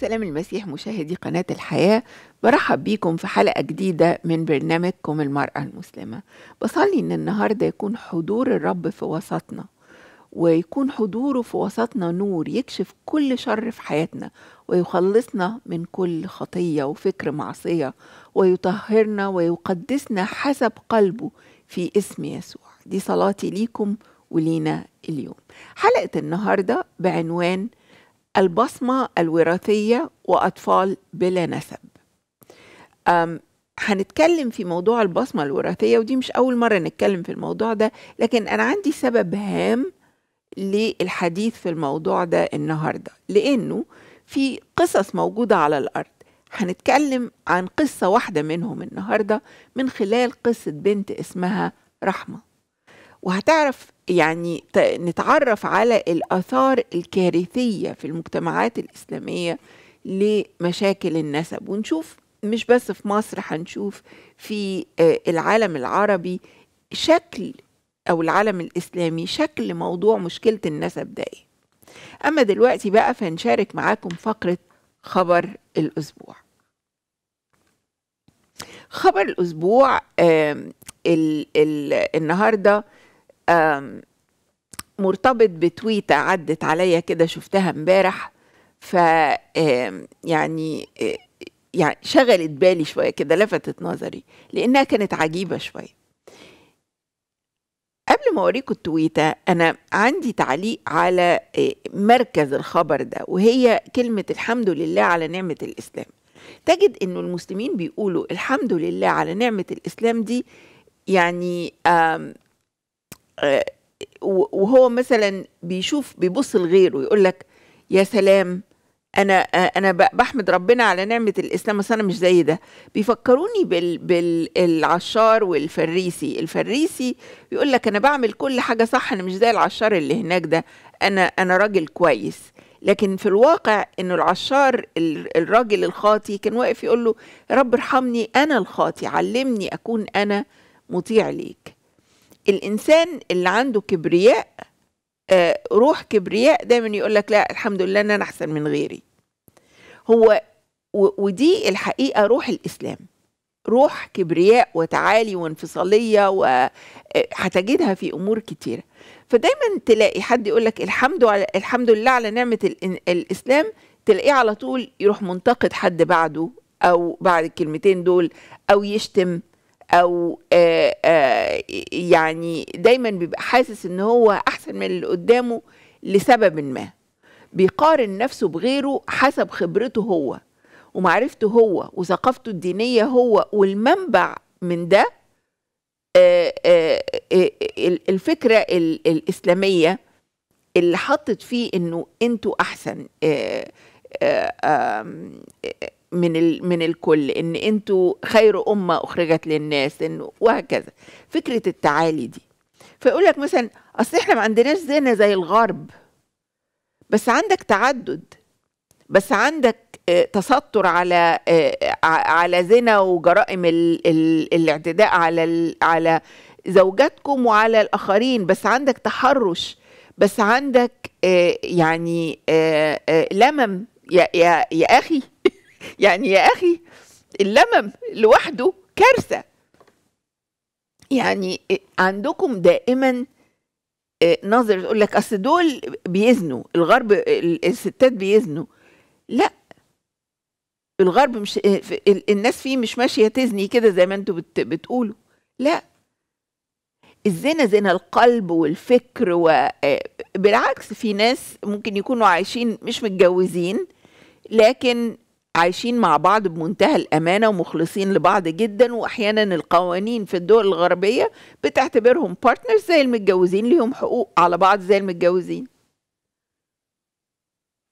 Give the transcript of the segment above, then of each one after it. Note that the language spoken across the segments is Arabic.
سلام المسيح مشاهدي قناة الحياة برحب بيكم في حلقة جديدة من برنامجكم المرأة المسلمة بصلي إن النهاردة يكون حضور الرب في وسطنا ويكون حضوره في وسطنا نور يكشف كل شر في حياتنا ويخلصنا من كل خطية وفكر معصية ويطهرنا ويقدسنا حسب قلبه في اسم يسوع دي صلاتي ليكم ولينا اليوم حلقة النهاردة بعنوان البصمة الوراثية وأطفال بلا نسب هنتكلم في موضوع البصمة الوراثية ودي مش أول مرة نتكلم في الموضوع ده لكن أنا عندي سبب هام للحديث في الموضوع ده النهاردة لأنه في قصص موجودة على الأرض هنتكلم عن قصة واحدة منهم النهاردة من خلال قصة بنت اسمها رحمة وهتعرف يعني نتعرف على الآثار الكارثية في المجتمعات الإسلامية لمشاكل النسب ونشوف مش بس في مصر هنشوف في آه، العالم العربي شكل أو العالم الإسلامي شكل موضوع مشكلة النسب ده إيه أما دلوقتي بقى فنشارك معاكم فقرة خبر الأسبوع خبر الأسبوع ال ال النهاردة مرتبط بتويته عدت عليا كده شفتها امبارح ف يعني آه، يعني شغلت بالي شويه كده لفتت نظري لانها كانت عجيبه شويه قبل ما اوريكم التويته انا عندي تعليق على آه، مركز الخبر ده وهي كلمه الحمد لله على نعمه الاسلام تجد انه المسلمين بيقولوا الحمد لله على نعمه الاسلام دي يعني وهو مثلا بيشوف بيبص لغيره ويقول لك يا سلام انا انا بحمد ربنا على نعمه الاسلام بس انا مش زي ده بيفكروني بالعشار والفريسي الفريسي يقول لك انا بعمل كل حاجه صح انا مش زي العشار اللي هناك ده انا انا راجل كويس لكن في الواقع انه العشار الراجل الخاطي كان واقف يقول له رب ارحمني انا الخاطي علمني اكون انا مطيع ليك الانسان اللي عنده كبرياء آه، روح كبرياء دايما يقول لك لا الحمد لله ان انا احسن من غيري هو ودي الحقيقه روح الاسلام روح كبرياء وتعالي وانفصاليه وهتجدها آه، في امور كتيره فدايما تلاقي حد يقول لك الحمد على الحمد لله على نعمه الاسلام تلاقيه على طول يروح منتقد حد بعده او بعد الكلمتين دول او يشتم او آه، آه، يعني دايما بيبقى حاسس ان هو احسن من اللي قدامه لسبب ما بيقارن نفسه بغيره حسب خبرته هو ومعرفته هو وثقافته الدينيه هو والمنبع من ده آه، الفكره الاسلاميه اللي حطت فيه انه انتوا احسن من ال... من الكل ان انتوا خير امه اخرجت للناس انه وهكذا فكره التعالي دي فيقول لك مثلا اصل احنا ما عندناش زنا زي الغرب بس عندك تعدد بس عندك آه، تستر على آه، على زنا وجرائم ال... ال... الاعتداء على ال... على زوجاتكم وعلى الاخرين بس عندك تحرش بس عندك آه، يعني لمم يا يا يا اخي يعني يا اخي اللمم لوحده كارثه يعني عندكم دائما آه، نظر تقول لك اصل دول بيزنوا الغرب الستات بيزنوا لا الغرب مش آه، الناس فيه مش ماشيه تزني كده زي ما انتوا بتقولوا لا الزنا زنا القلب والفكر و آه، بالعكس في ناس ممكن يكونوا عايشين مش متجوزين لكن عايشين مع بعض بمنتهى الأمانة ومخلصين لبعض جدا وأحيانا القوانين في الدول الغربية بتعتبرهم بارتنرز زي المتجوزين ليهم حقوق على بعض زي المتجوزين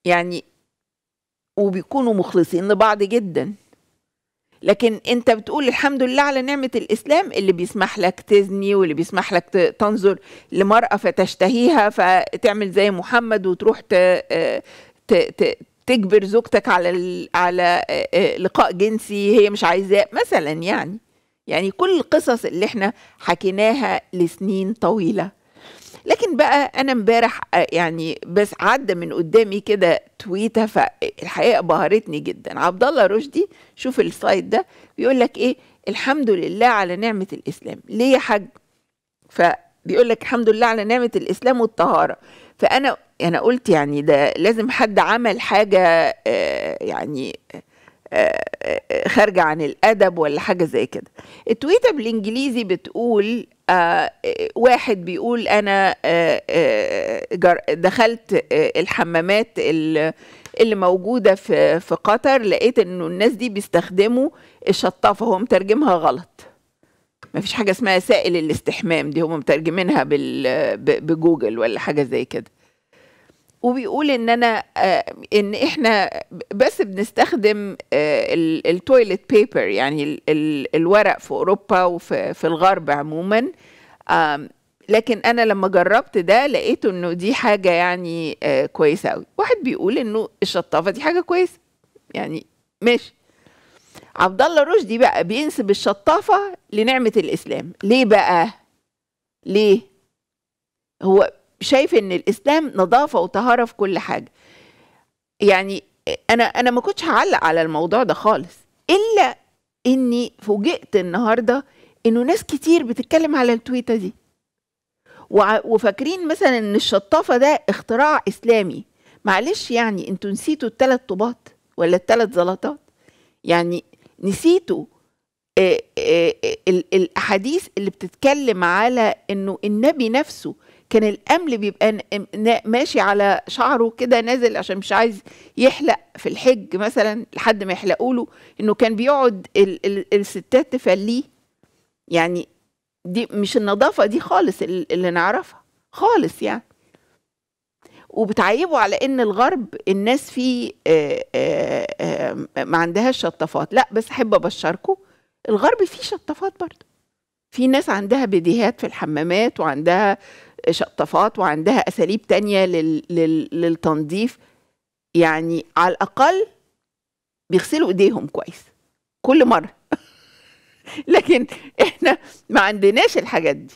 يعني وبيكونوا مخلصين لبعض جدا لكن انت بتقول الحمد لله على نعمة الإسلام اللي بيسمح لك تزني واللي بيسمح لك تنظر لمرأة فتشتهيها فتعمل زي محمد وتروح آه، تجبر زوجتك على ال... على آه، آه، لقاء جنسي هي مش عايزاه مثلا يعني يعني كل القصص اللي احنا حكيناها لسنين طويله لكن بقى انا امبارح آه، يعني بس عدى من قدامي كده تويته فالحقيقه بهرتني جدا عبد الله رشدي شوف السايت ده بيقول لك ايه الحمد لله على نعمه الاسلام ليه يا حاج فبيقول لك الحمد لله على نعمه الاسلام والطهاره فانا انا قلت يعني ده لازم حد عمل حاجه آه، يعني آه، آه، خارجه عن الادب ولا حاجه زي كده التويته بالانجليزي بتقول واحد بيقول انا دخلت الحمامات اللي موجوده في في قطر لقيت انه الناس دي بيستخدموا الشطافه هو مترجمها غلط ما فيش حاجه اسمها سائل الاستحمام دي هم مترجمينها بجوجل ولا حاجه زي كده وبيقول ان انا آه، ان احنا بس بنستخدم آه، التويلت بيبر يعني الورق في اوروبا وفي الغرب عموما لكن انا لما جربت ده لقيته انه دي حاجه يعني آه، كويسه قوي واحد بيقول انه الشطافه دي حاجه كويسه يعني ماشي عبد الله رشدي بقى بينسب الشطافه لنعمه الاسلام ليه بقى ليه هو شايف ان الاسلام نظافه وطهاره في كل حاجه يعني انا انا ما كنتش هعلق على الموضوع ده خالص الا اني فوجئت النهارده انه ناس كتير بتتكلم على التويته دي وفاكرين مثلا ان الشطافه ده اختراع اسلامي معلش يعني انتوا نسيتوا الثلاث طوبات ولا الثلاث زلطات يعني نسيتوا الاحاديث اللي بتتكلم على انه النبي نفسه كان الامل بيبقى ماشي على شعره كده نازل عشان مش عايز يحلق في الحج مثلا لحد ما يحلقوا له انه كان بيقعد ال ال الستات تفليه يعني دي مش النظافه دي خالص اللي نعرفها خالص يعني وبتعيبوا على ان الغرب الناس فيه آه، آآ آه، آآ آه، ما عندهاش شطافات لا بس احب ابشركم الغرب فيه شطافات برضه في ناس عندها بديهات في الحمامات وعندها شطافات وعندها اساليب تانية لل... لل... للتنظيف يعني على الاقل بيغسلوا ايديهم كويس كل مره لكن احنا ما عندناش الحاجات دي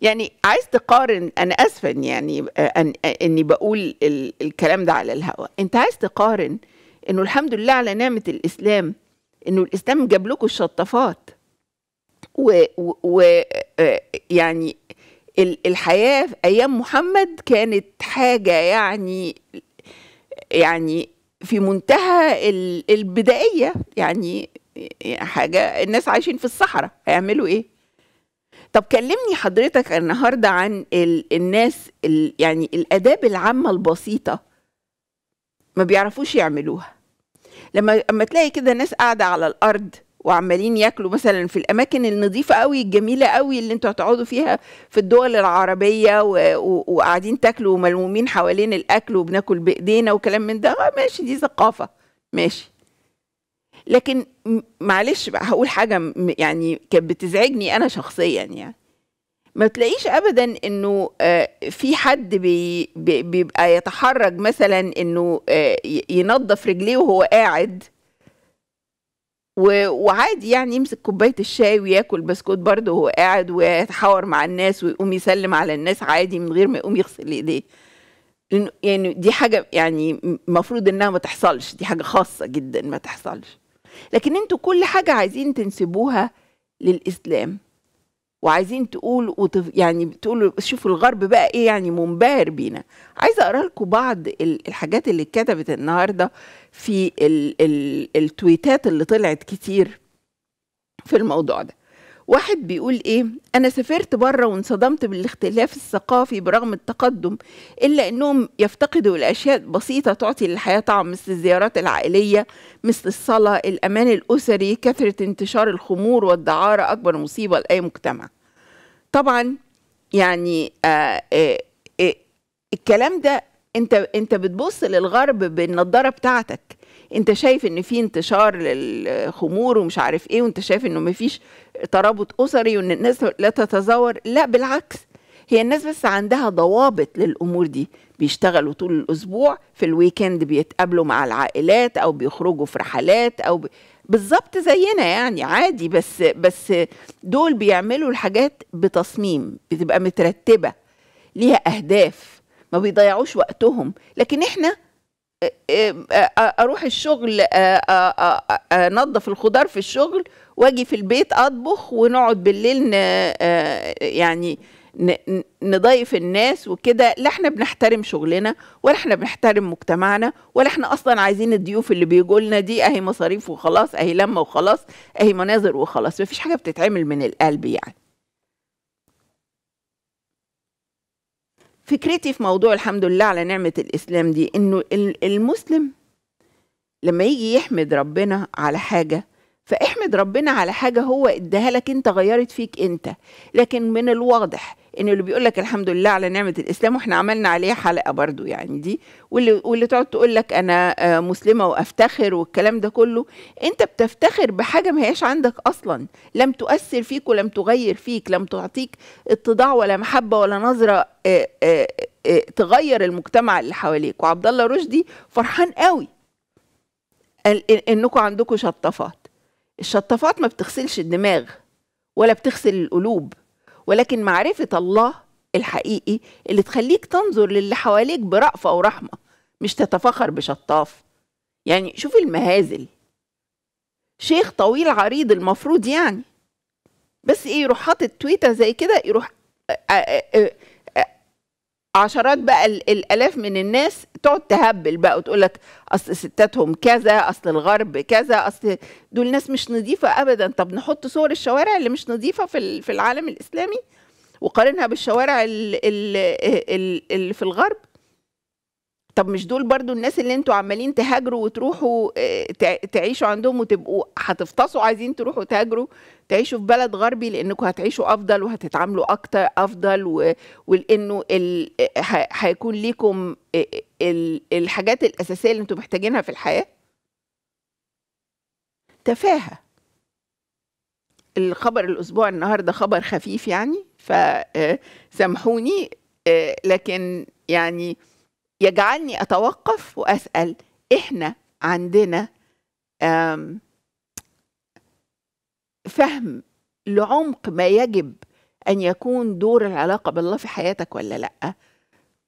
يعني عايز تقارن انا اسفه يعني أن اني بقول الكلام ده على الهواء انت عايز تقارن انه الحمد لله على نعمه الاسلام انه الاسلام جاب لكم الشطافات و, و, و يعني الحياه في ايام محمد كانت حاجه يعني يعني في منتهى البدائيه يعني حاجه الناس عايشين في الصحراء هيعملوا ايه طب كلمني حضرتك النهارده عن الناس يعني الاداب العامه البسيطه ما بيعرفوش يعملوها لما اما تلاقي كده ناس قاعده على الارض وعمالين ياكلوا مثلا في الاماكن النظيفه قوي الجميله قوي اللي انتوا هتقعدوا فيها في الدول العربيه وقاعدين تاكلوا وملمومين حوالين الاكل وبناكل بايدينا وكلام من ده آه، ماشي دي ثقافه ماشي لكن معلش بقى هقول حاجه يعني كانت بتزعجني انا شخصيا يعني ما تلاقيش ابدا انه آه، في حد بي بيبقى يتحرج مثلا انه آه، ينظف رجليه وهو قاعد وعادي يعني يمسك كوبايه الشاي وياكل بسكوت برضه وهو قاعد ويتحاور مع الناس ويقوم يسلم على الناس عادي من غير ما يقوم يغسل ايديه يعني دي حاجه يعني المفروض انها ما تحصلش دي حاجه خاصه جدا ما تحصلش لكن انتوا كل حاجه عايزين تنسبوها للاسلام وعايزين تقول وتف... يعني تقولوا شوفوا الغرب بقى ايه يعني منبهر بينا عايزه اقرا لكم بعض الحاجات اللي اتكتبت النهارده في ال ال التويتات اللي طلعت كتير في الموضوع ده واحد بيقول ايه انا سافرت بره وانصدمت بالاختلاف الثقافي برغم التقدم الا انهم يفتقدوا الاشياء بسيطه تعطي للحياه طعم مثل الزيارات العائليه مثل الصلاه الامان الاسري كثره انتشار الخمور والدعاره اكبر مصيبه لاي مجتمع طبعا يعني آآ آه، آآ آه، آه، الكلام ده انت انت بتبص للغرب بالنضاره بتاعتك انت شايف ان في انتشار للخمور ومش عارف ايه وانت شايف انه مفيش ترابط اسري وان الناس لا تتزور لا بالعكس هي الناس بس عندها ضوابط للامور دي بيشتغلوا طول الاسبوع في الويكند بيتقابلوا مع العائلات او بيخرجوا في رحلات او ب... بالظبط زينا يعني عادي بس بس دول بيعملوا الحاجات بتصميم بتبقى مترتبه ليها اهداف ما بيضيعوش وقتهم لكن احنا آه، آه، آه، اروح الشغل انظف الخضار في الشغل واجي في البيت اطبخ ونقعد بالليل يعني نضيف الناس وكده لا احنا بنحترم شغلنا ولا احنا بنحترم مجتمعنا ولا احنا اصلا عايزين الضيوف اللي بيجوا لنا دي اهي مصاريف وخلاص اهي لمه وخلاص اهي مناظر وخلاص مفيش حاجه بتتعمل من القلب يعني فكرتي في موضوع الحمد لله على نعمة الإسلام دي إنه المسلم لما يجي يحمد ربنا على حاجة فاحمد ربنا على حاجة هو اداها لك أنت غيرت فيك أنت لكن من الواضح ان اللي بيقول لك الحمد لله على نعمه الاسلام واحنا عملنا عليه حلقه برضو يعني دي واللي واللي تقعد تقول لك انا آه، مسلمه وافتخر والكلام ده كله انت بتفتخر بحاجه ما هياش عندك اصلا لم تؤثر فيك ولم تغير فيك لم تعطيك اتضاع ولا محبه ولا نظره آه، آه، تغير المجتمع اللي حواليك وعبد الله رشدي فرحان قوي انكم عندكم شطافات الشطافات ما بتغسلش الدماغ ولا بتغسل القلوب ولكن معرفة الله الحقيقي اللي تخليك تنظر للي حواليك برأفة ورحمة مش تتفخر بشطاف يعني شوف المهازل شيخ طويل عريض المفروض يعني بس ايه يروح حاطط تويته زي كده يروح عشرات بقى الالاف من الناس تقعد تهبل بقى وتقول لك اصل ستاتهم كذا اصل الغرب كذا اصل دول ناس مش نظيفه ابدا طب نحط صور الشوارع اللي مش نظيفه في في العالم الاسلامي وقارنها بالشوارع اللي في الغرب طب مش دول برضو الناس اللي انتوا عمالين تهاجروا وتروحوا آه، تعيشوا عندهم وتبقوا هتفطسوا عايزين تروحوا تهاجروا تعيشوا في بلد غربي لانكم هتعيشوا افضل وهتتعاملوا اكتر افضل ولانه ال... آه، ه... هيكون ليكم آه، ال... الحاجات الاساسيه اللي انتوا محتاجينها في الحياه تفاهه الخبر الاسبوع النهارده خبر خفيف يعني فسامحوني لكن يعني يجعلني أتوقف وأسأل إحنا عندنا فهم لعمق ما يجب أن يكون دور العلاقة بالله في حياتك ولا لأ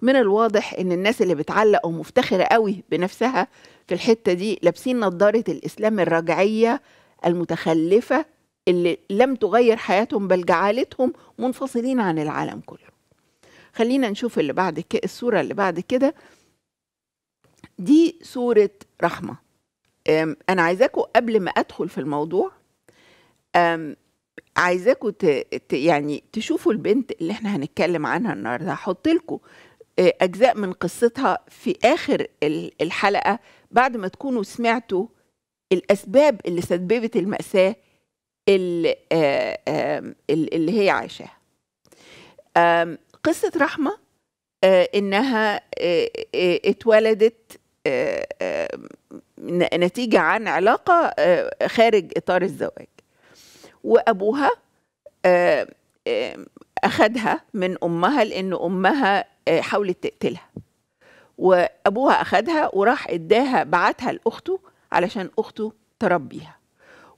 من الواضح ان الناس اللي بتعلق ومفتخره قوي بنفسها في الحته دي لابسين نظاره الاسلام الرجعيه المتخلفه اللي لم تغير حياتهم بل جعلتهم منفصلين عن العالم كله خلينا نشوف اللي بعد كده الصورة اللي بعد كده دي صورة رحمة أنا عايزاكم قبل ما أدخل في الموضوع عايزاكم ت... يعني تشوفوا البنت اللي احنا هنتكلم عنها النهارده هحط لكم اجزاء من قصتها في اخر الحلقه بعد ما تكونوا سمعتوا الاسباب اللي سببت الماساه اللي هي عايشاها قصه رحمه آه، انها آه، آه، اتولدت نتيجه عن علاقه خارج اطار الزواج وابوها اخذها من امها لان امها حاولت تقتلها وابوها اخذها وراح اداها بعتها لاخته علشان اخته تربيها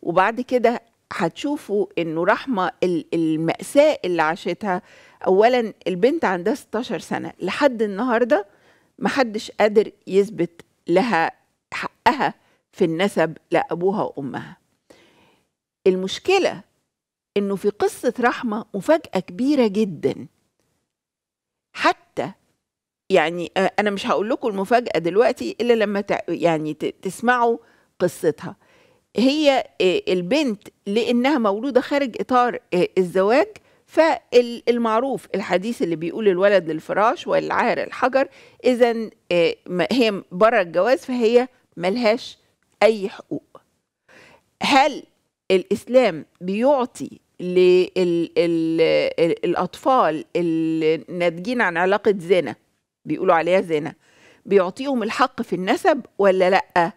وبعد كده هتشوفوا انه رحمه الماساه اللي عاشتها اولا البنت عندها 16 سنه لحد النهارده محدش قادر يثبت لها حقها في النسب لابوها وامها المشكله انه في قصه رحمه مفاجاه كبيره جدا حتى يعني آه، انا مش هقول لكم المفاجاه دلوقتي الا لما يعني تسمعوا قصتها هي آه، البنت لانها مولوده خارج اطار آه، الزواج فالمعروف الحديث اللي بيقول الولد للفراش والعار الحجر إذا آه، هي بره الجواز فهي ملهاش أي حقوق هل الإسلام بيعطي للأطفال الناتجين عن علاقة زنا بيقولوا عليها زنا بيعطيهم الحق في النسب ولا لأ؟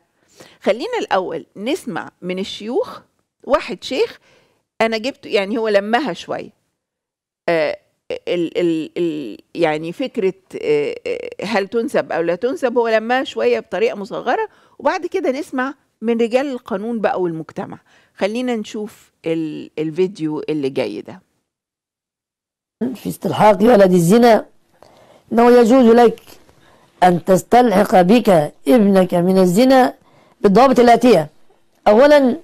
خلينا الأول نسمع من الشيوخ واحد شيخ أنا جبته يعني هو لمها شوية آه، ال ال ال يعني فكرة آه، آه، هل تنسب أو لا تنسب هو لما شوية بطريقة مصغرة وبعد كده نسمع من رجال القانون بقى والمجتمع خلينا نشوف الفيديو اللي جاي ده في استلحاق ولد الزنا انه يجوز لك ان تستلحق بك ابنك من الزنا بالضوابط الاتيه اولا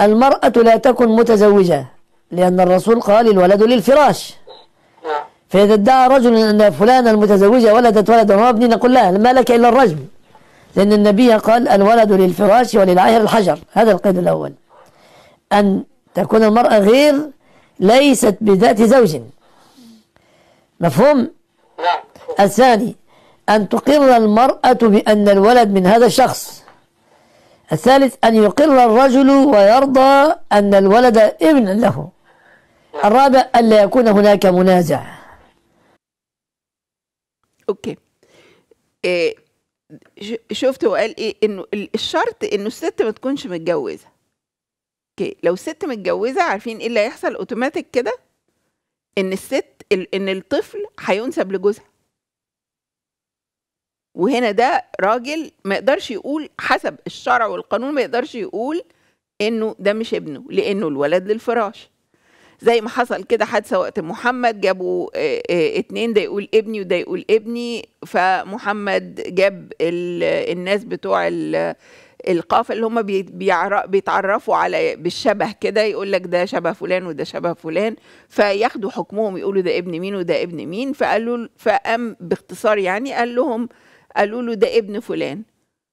المراه لا تكن متزوجه لأن الرسول قال الولد للفراش نعم. فإذا ادعى رجل أن فلانة المتزوجة ولدت ولدا وابن نقول لا ما لك إلا الرجم لأن النبي قال الولد للفراش وللعاهر الحجر هذا القيد الأول أن تكون المرأة غير ليست بذات زوج مفهوم؟ نعم. الثاني أن تقر المرأة بأن الولد من هذا الشخص الثالث أن يقر الرجل ويرضى أن الولد ابن له الرابع ألا يكون هناك منازع أوكي إيه شفت وقال إيه إنه الشرط إنه الست ما تكونش متجوزة أوكي لو الست متجوزة عارفين إيه اللي هيحصل أوتوماتيك كده إن الست إن الطفل هينسب لجوزها وهنا ده راجل ما يقدرش يقول حسب الشرع والقانون ما يقدرش يقول انه ده مش ابنه لانه الولد للفراش زي ما حصل كده حادثه وقت محمد جابوا آه، آه، اتنين ده يقول ابني وده يقول ابني فمحمد جاب الناس بتوع القافه اللي هم بيتعرفوا على بالشبه كده يقول لك ده شبه فلان وده شبه فلان فياخدوا حكمهم يقولوا ده ابن مين وده ابن مين فقالوا فقام باختصار يعني قال لهم قالوا له ده ابن فلان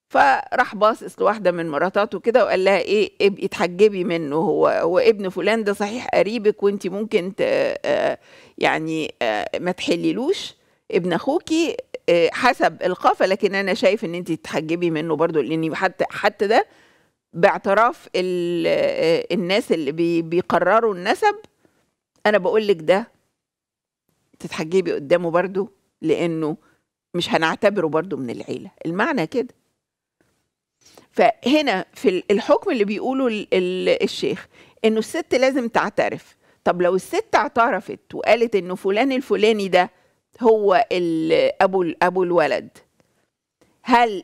فراح باصص لواحده من مراتاته كده وقال لها ايه ابقي اتحجبي منه هو هو ابن فلان ده صحيح قريبك وانت ممكن ت آه، يعني آه، ما تحللوش ابن اخوكي آه، حسب القافه لكن انا شايف ان انت تتحجبي منه برضو لان حتى حتى ده باعتراف الناس اللي بيقرروا النسب انا بقول لك ده تتحجبي قدامه برضو لانه مش هنعتبره برضو من العيله المعنى كده فهنا في الحكم اللي بيقوله الشيخ انه الست لازم تعترف طب لو الست اعترفت وقالت انه فلان الفلاني ده هو ابو ابو الولد هل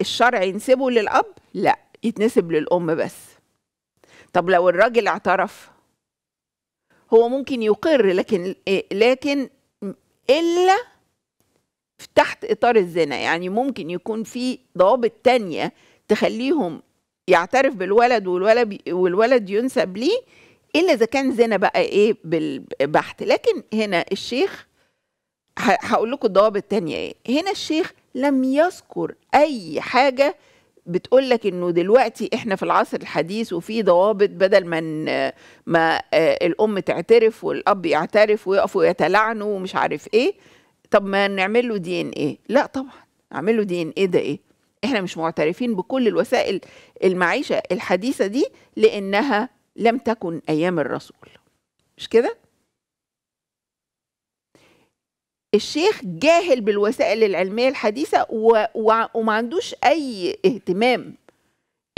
الشرع ينسبه للاب لا يتنسب للام بس طب لو الراجل اعترف هو ممكن يقر لكن إيه؟ لكن الا تحت اطار الزنا يعني ممكن يكون في ضوابط تانية تخليهم يعترف بالولد والولد والولد ينسب ليه الا اذا كان زنا بقى ايه بالبحث لكن هنا الشيخ هقول لكم الضوابط تانية ايه هنا الشيخ لم يذكر اي حاجه بتقول لك انه دلوقتي احنا في العصر الحديث وفي ضوابط بدل من ما آه، الام تعترف والاب يعترف ويقفوا يتلعنوا ومش عارف ايه طب ما نعمل له دي ان ايه لا طبعا اعمل له دي ان ايه ده ايه احنا مش معترفين بكل الوسائل المعيشه الحديثه دي لانها لم تكن ايام الرسول مش كده الشيخ جاهل بالوسائل العلميه الحديثه و... و... وما عندوش اي اهتمام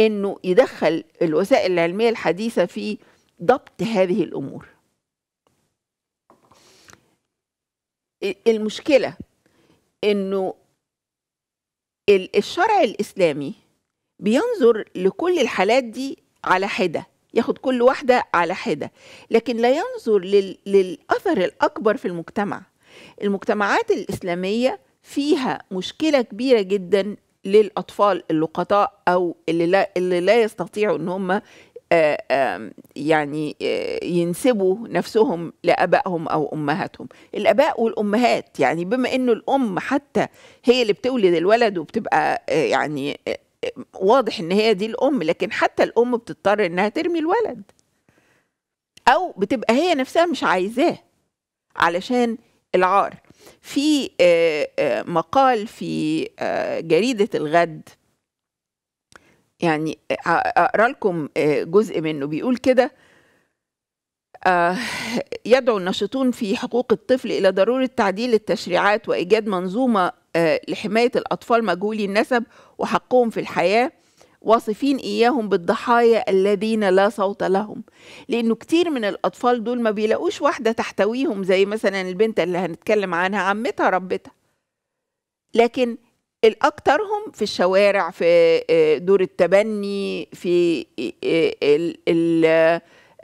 انه يدخل الوسائل العلميه الحديثه في ضبط هذه الامور المشكله انه الشرع الاسلامي بينظر لكل الحالات دي على حده ياخد كل واحده على حده لكن لا ينظر لل... للاثر الاكبر في المجتمع المجتمعات الاسلاميه فيها مشكله كبيره جدا للاطفال اللقطاء او اللي لا, اللي لا يستطيعوا ان هم آه، يعني آه، ينسبوا نفسهم لابائهم او امهاتهم الاباء والامهات يعني بما انه الام حتى هي اللي بتولد الولد وبتبقى آه، يعني واضح ان هي دي الام لكن حتى الام بتضطر انها ترمي الولد او بتبقى هي نفسها مش عايزاه علشان العار في مقال في جريده الغد يعني آه، اقرا لكم آه، جزء منه بيقول كده آه، يدعو الناشطون في حقوق الطفل الى ضروره تعديل التشريعات وايجاد منظومه لحمايه الاطفال مجهولي النسب وحقهم في الحياه واصفين اياهم بالضحايا الذين لا صوت لهم لانه كتير من الاطفال دول ما بيلاقوش واحده تحتويهم زي مثلا البنت اللي هنتكلم عنها عمتها ربتها لكن الأكثرهم في الشوارع في آه، دور التبني في آه، ال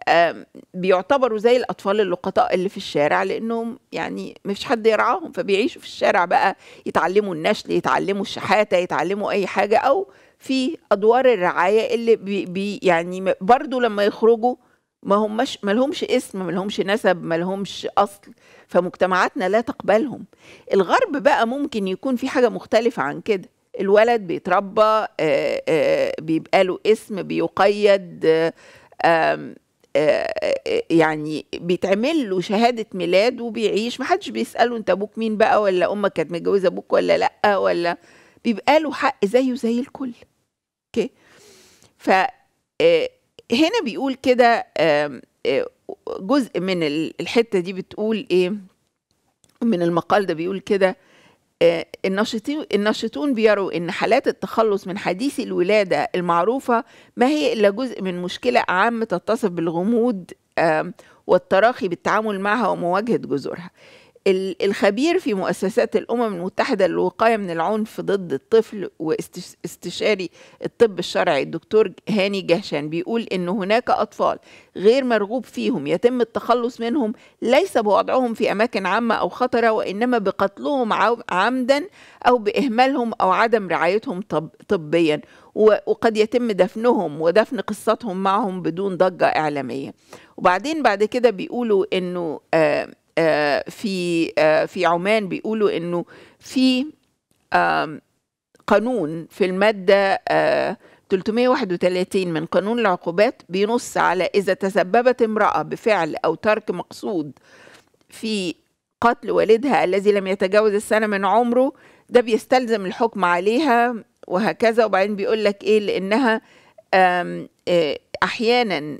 آه، بيعتبروا زي الأطفال اللقطاء اللي في الشارع لأنهم يعني مفيش حد يرعاهم فبيعيشوا في الشارع بقى يتعلموا النشل يتعلموا الشحاتة يتعلموا أي حاجة أو في أدوار الرعاية اللي بي يعني برضو لما يخرجوا ما همش ما لهمش اسم ما لهمش نسب ما لهمش اصل فمجتمعاتنا لا تقبلهم الغرب بقى ممكن يكون في حاجه مختلفه عن كده الولد بيتربى آه، آه، بيبقى له اسم بيقيد آه، يعني بيتعمل له شهاده ميلاد وبيعيش محدش بيساله انت ابوك مين بقى ولا امك كانت متجوزه ابوك ولا لا ولا بيبقى له حق زيه زي الكل اوكي ف هنا بيقول كده آه، جزء من الحته دي بتقول ايه من المقال ده بيقول كده آه، الناشطين الناشطون بيروا ان حالات التخلص من حديث الولاده المعروفه ما هي الا جزء من مشكله عامه تتصف بالغموض والتراخي بالتعامل معها ومواجهه جذورها الخبير في مؤسسات الأمم المتحدة للوقاية من العنف ضد الطفل واستشاري الطب الشرعي الدكتور هاني جهشان بيقول إن هناك أطفال غير مرغوب فيهم يتم التخلص منهم ليس بوضعهم في أماكن عامة أو خطرة وإنما بقتلهم عمدا أو بإهمالهم أو عدم رعايتهم طب طبيا وقد يتم دفنهم ودفن قصتهم معهم بدون ضجة إعلامية وبعدين بعد كده بيقولوا إنه آه آه، في آه، في عمان بيقولوا انه في قانون في الماده 331 آه، من قانون العقوبات بينص على اذا تسببت امراه بفعل او ترك مقصود في قتل والدها الذي لم يتجاوز السنه من عمره ده بيستلزم الحكم عليها وهكذا وبعدين بيقول لك ايه لانها احيانا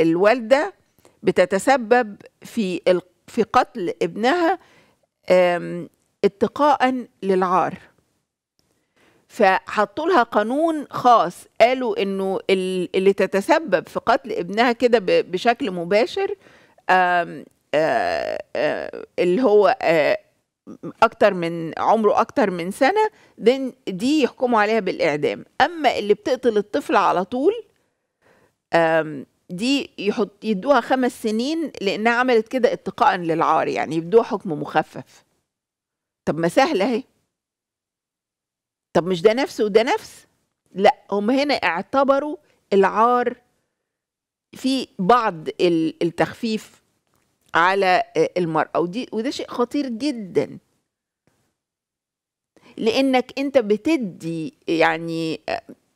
الوالده بتتسبب في في قتل ابنها اتقاء للعار فحطوا لها قانون خاص قالوا انه اللي تتسبب في قتل ابنها كده بشكل مباشر اللي هو اكتر من عمره اكتر من سنه دي يحكموا عليها بالاعدام اما اللي بتقتل الطفل على طول دي يحط يدوها خمس سنين لانها عملت كده اتقاء للعار يعني يدوها حكم مخفف طب ما سهله اهي طب مش ده نفس وده نفس لا هم هنا اعتبروا العار في بعض التخفيف على المرأة ودي وده شيء خطير جدا لانك انت بتدي يعني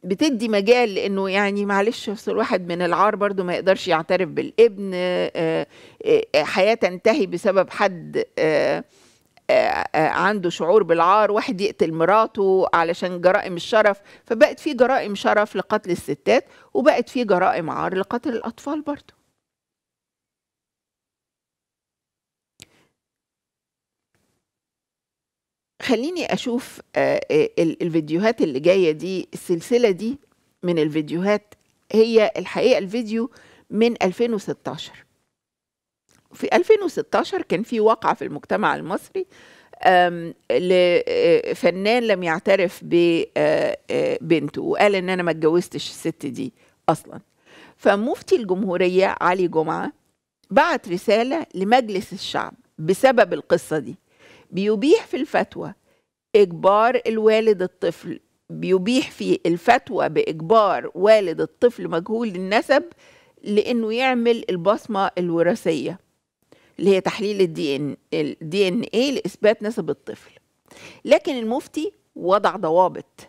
بتدي مجال لانه يعني معلش اصل الواحد من العار برضو ما يقدرش يعترف بالابن آه، آه، آه، حياه تنتهي بسبب حد عنده شعور بالعار واحد يقتل مراته علشان جرائم الشرف فبقت في جرائم شرف لقتل الستات وبقت في جرائم عار لقتل الاطفال برضو خليني اشوف آه، آه، الفيديوهات اللي جايه دي السلسله دي من الفيديوهات هي الحقيقه الفيديو من 2016 في 2016 كان في واقعة في المجتمع المصري لفنان آه، لم يعترف ببنته وقال ان انا ما اتجوزتش الست دي اصلا فمفتي الجمهورية علي جمعة بعت رسالة لمجلس الشعب بسبب القصة دي بيبيح في الفتوى إجبار الوالد الطفل بيبيح في الفتوى بإجبار والد الطفل مجهول النسب لأنه يعمل البصمة الوراثية اللي هي تحليل الدي ان الدي ان لإثبات نسب الطفل لكن المفتي وضع ضوابط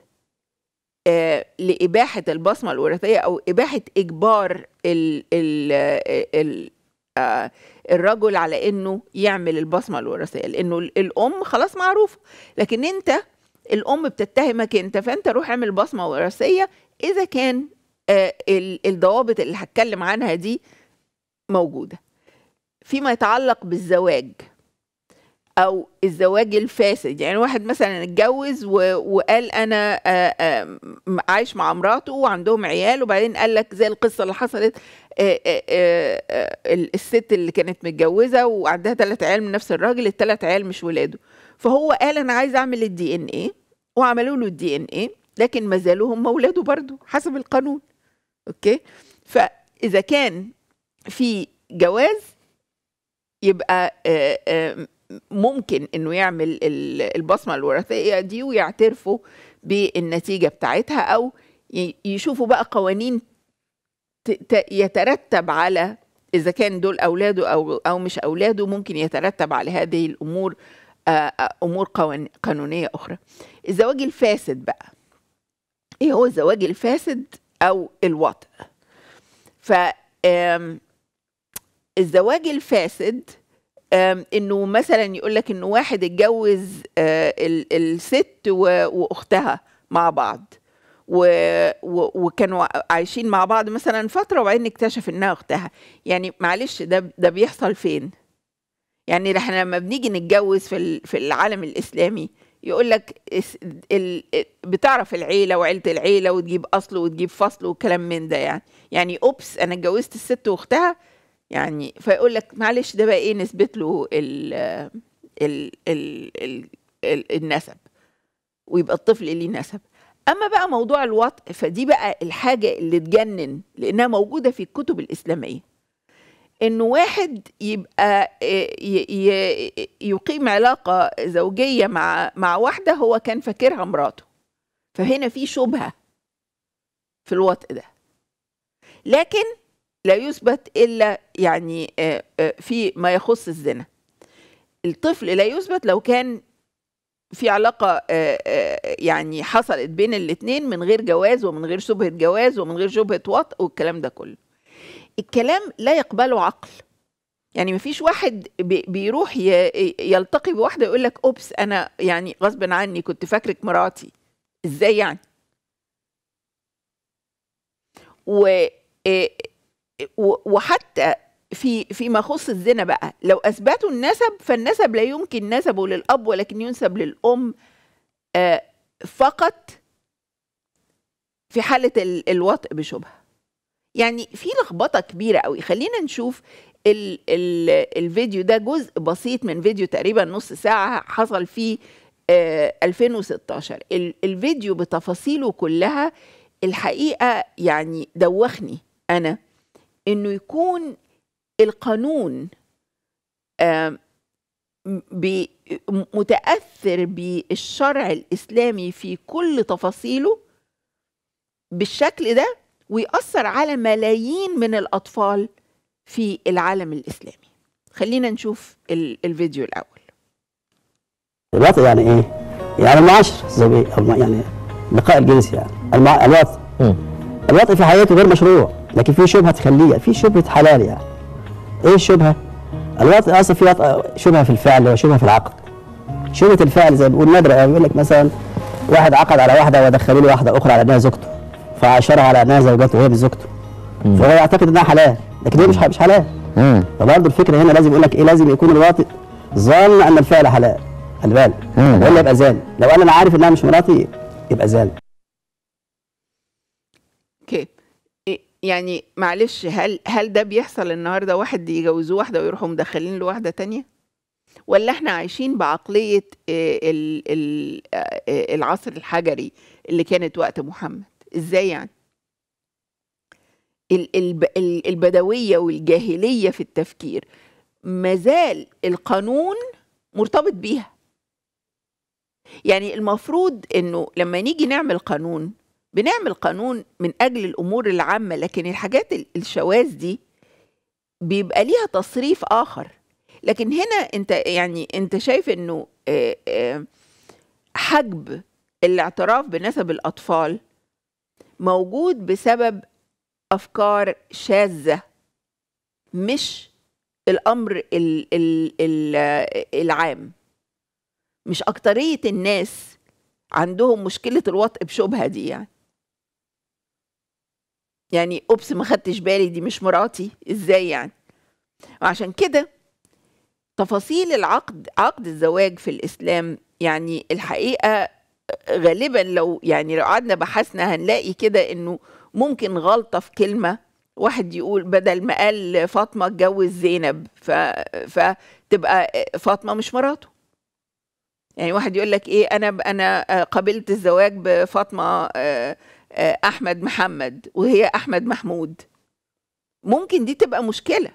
آه لإباحة البصمة الوراثية أو إباحة إجبار ال ال آه، ال آه، الرجل على انه يعمل البصمه الوراثيه لانه الام خلاص معروفه لكن انت الام بتتهمك انت فانت روح اعمل بصمه وراثيه اذا كان آه الضوابط اللي هتكلم عنها دي موجوده فيما يتعلق بالزواج او الزواج الفاسد يعني واحد مثلا اتجوز وقال انا آه، آه، عايش مع مراته وعندهم عيال وبعدين قال لك زي القصه اللي حصلت آه، الست اللي كانت متجوزه وعندها ثلاث عيال من نفس الراجل الثلاث عيال مش ولاده فهو قال انا عايز اعمل الدي ان ايه وعملوا له الدي ان ايه لكن ما زالوا هم ولاده برضه حسب القانون اوكي فاذا كان في جواز يبقى ممكن انه يعمل البصمه الوراثيه دي ويعترفوا بالنتيجه بتاعتها او يشوفوا بقى قوانين يترتب على اذا كان دول اولاده او او مش اولاده ممكن يترتب على هذه الامور امور قانونيه اخرى الزواج الفاسد بقى ايه هو الزواج الفاسد او الوطئ؟ ف الزواج الفاسد انه مثلا يقول لك انه واحد اتجوز آه، الست واختها مع بعض وكانوا عايشين مع بعض مثلا فتره وبعدين اكتشف انها اختها يعني معلش ده ده بيحصل فين يعني احنا لما بنيجي نتجوز في في العالم الاسلامي يقول لك بتعرف العيله وعيله العيله وتجيب اصل وتجيب فصل وكلام من ده يعني يعني اوبس انا اتجوزت الست واختها يعني فيقول لك معلش ده بقى ايه نسبت له ال ال ال ال الـ النسب ويبقى الطفل ليه نسب اما بقى موضوع الوطء فدي بقى الحاجه اللي تجنن لانها موجوده في الكتب الاسلاميه انه واحد يبقى آه، يقيم علاقه زوجيه مع مع واحده هو كان فاكرها مراته فهنا في شبهه في الوطء ده لكن لا يثبت إلا يعني آه، آه، في ما يخص الزنا الطفل لا يثبت لو كان في علاقة آه، يعني حصلت بين الاثنين من غير جواز ومن غير شبهة جواز ومن غير شبهة وط والكلام ده كله الكلام لا يقبله عقل يعني مفيش واحد بيروح يلتقي بواحدة يقول لك أوبس أنا يعني غصب عني كنت فاكرك مراتي إزاي يعني و وحتى في فيما يخص الزنا بقى لو اثبتوا النسب فالنسب لا يمكن نسبه للاب ولكن ينسب للام آه، فقط في حاله الوطء بشبهه يعني في لخبطه كبيره قوي خلينا نشوف الـ الـ الفيديو ده جزء بسيط من فيديو تقريبا نص ساعه حصل فيه 2016 آه، الفيديو بتفاصيله كلها الحقيقه يعني دوخني انا انه يكون القانون متاثر بالشرع الاسلامي في كل تفاصيله بالشكل ده ويأثر على ملايين من الأطفال في العالم الإسلامي خلينا نشوف الفيديو الأول الوقت يعني إيه؟ يعني المعاشر زوجي يعني لقاء الجنسي يعني الوقت الوطئ في حياته غير مشروع لكن في شبهه تخليه في شبهه حلال يعني ايه الشبهه؟ الوطئ اصلا في شبهه في الفعل وشبهه في العقد شبهه الفعل زي ما بنقول نادره يعني بيقول لك مثلا واحد عقد على واحده ودخل له واحده اخرى على انها زوجته فعاشرها على انها زوجته وهي مش زوجته فهو يعتقد انها حلال لكن هي مش مش حلال فبرضه الفكره هنا لازم يقول لك ايه لازم يكون الواطئ ظن ان الفعل حلال خلي بالك ولا يبقى زال لو انا عارف انها مش مراتي يبقى زال يعني معلش هل هل ده بيحصل النهارده واحد يجوزوه واحده ويروحوا مدخلين لواحده تانية ولا احنا عايشين بعقليه آه، آه، آه، العصر الحجري اللي كانت وقت محمد ازاي يعني البدويه والجاهليه في التفكير مازال القانون مرتبط بيها يعني المفروض انه لما نيجي نعمل قانون بنعمل قانون من اجل الامور العامه لكن الحاجات الشواذ دي بيبقى ليها تصريف اخر لكن هنا انت يعني انت شايف انه حجب الاعتراف بنسب الاطفال موجود بسبب افكار شاذه مش الامر الـ الـ الـ العام مش اكتريه الناس عندهم مشكله الوطء بشبهه دي يعني يعني اوبس ما خدتش بالي دي مش مراتي ازاي يعني وعشان كده تفاصيل العقد عقد الزواج في الاسلام يعني الحقيقه غالبا لو يعني لو قعدنا بحثنا هنلاقي كده انه ممكن غلطه في كلمه واحد يقول بدل ما قال فاطمه اتجوز زينب ف... فتبقى فاطمه مش مراته يعني واحد يقول لك ايه انا انا قبلت الزواج بفاطمه آه، آه، احمد محمد وهي احمد محمود ممكن دي تبقى مشكله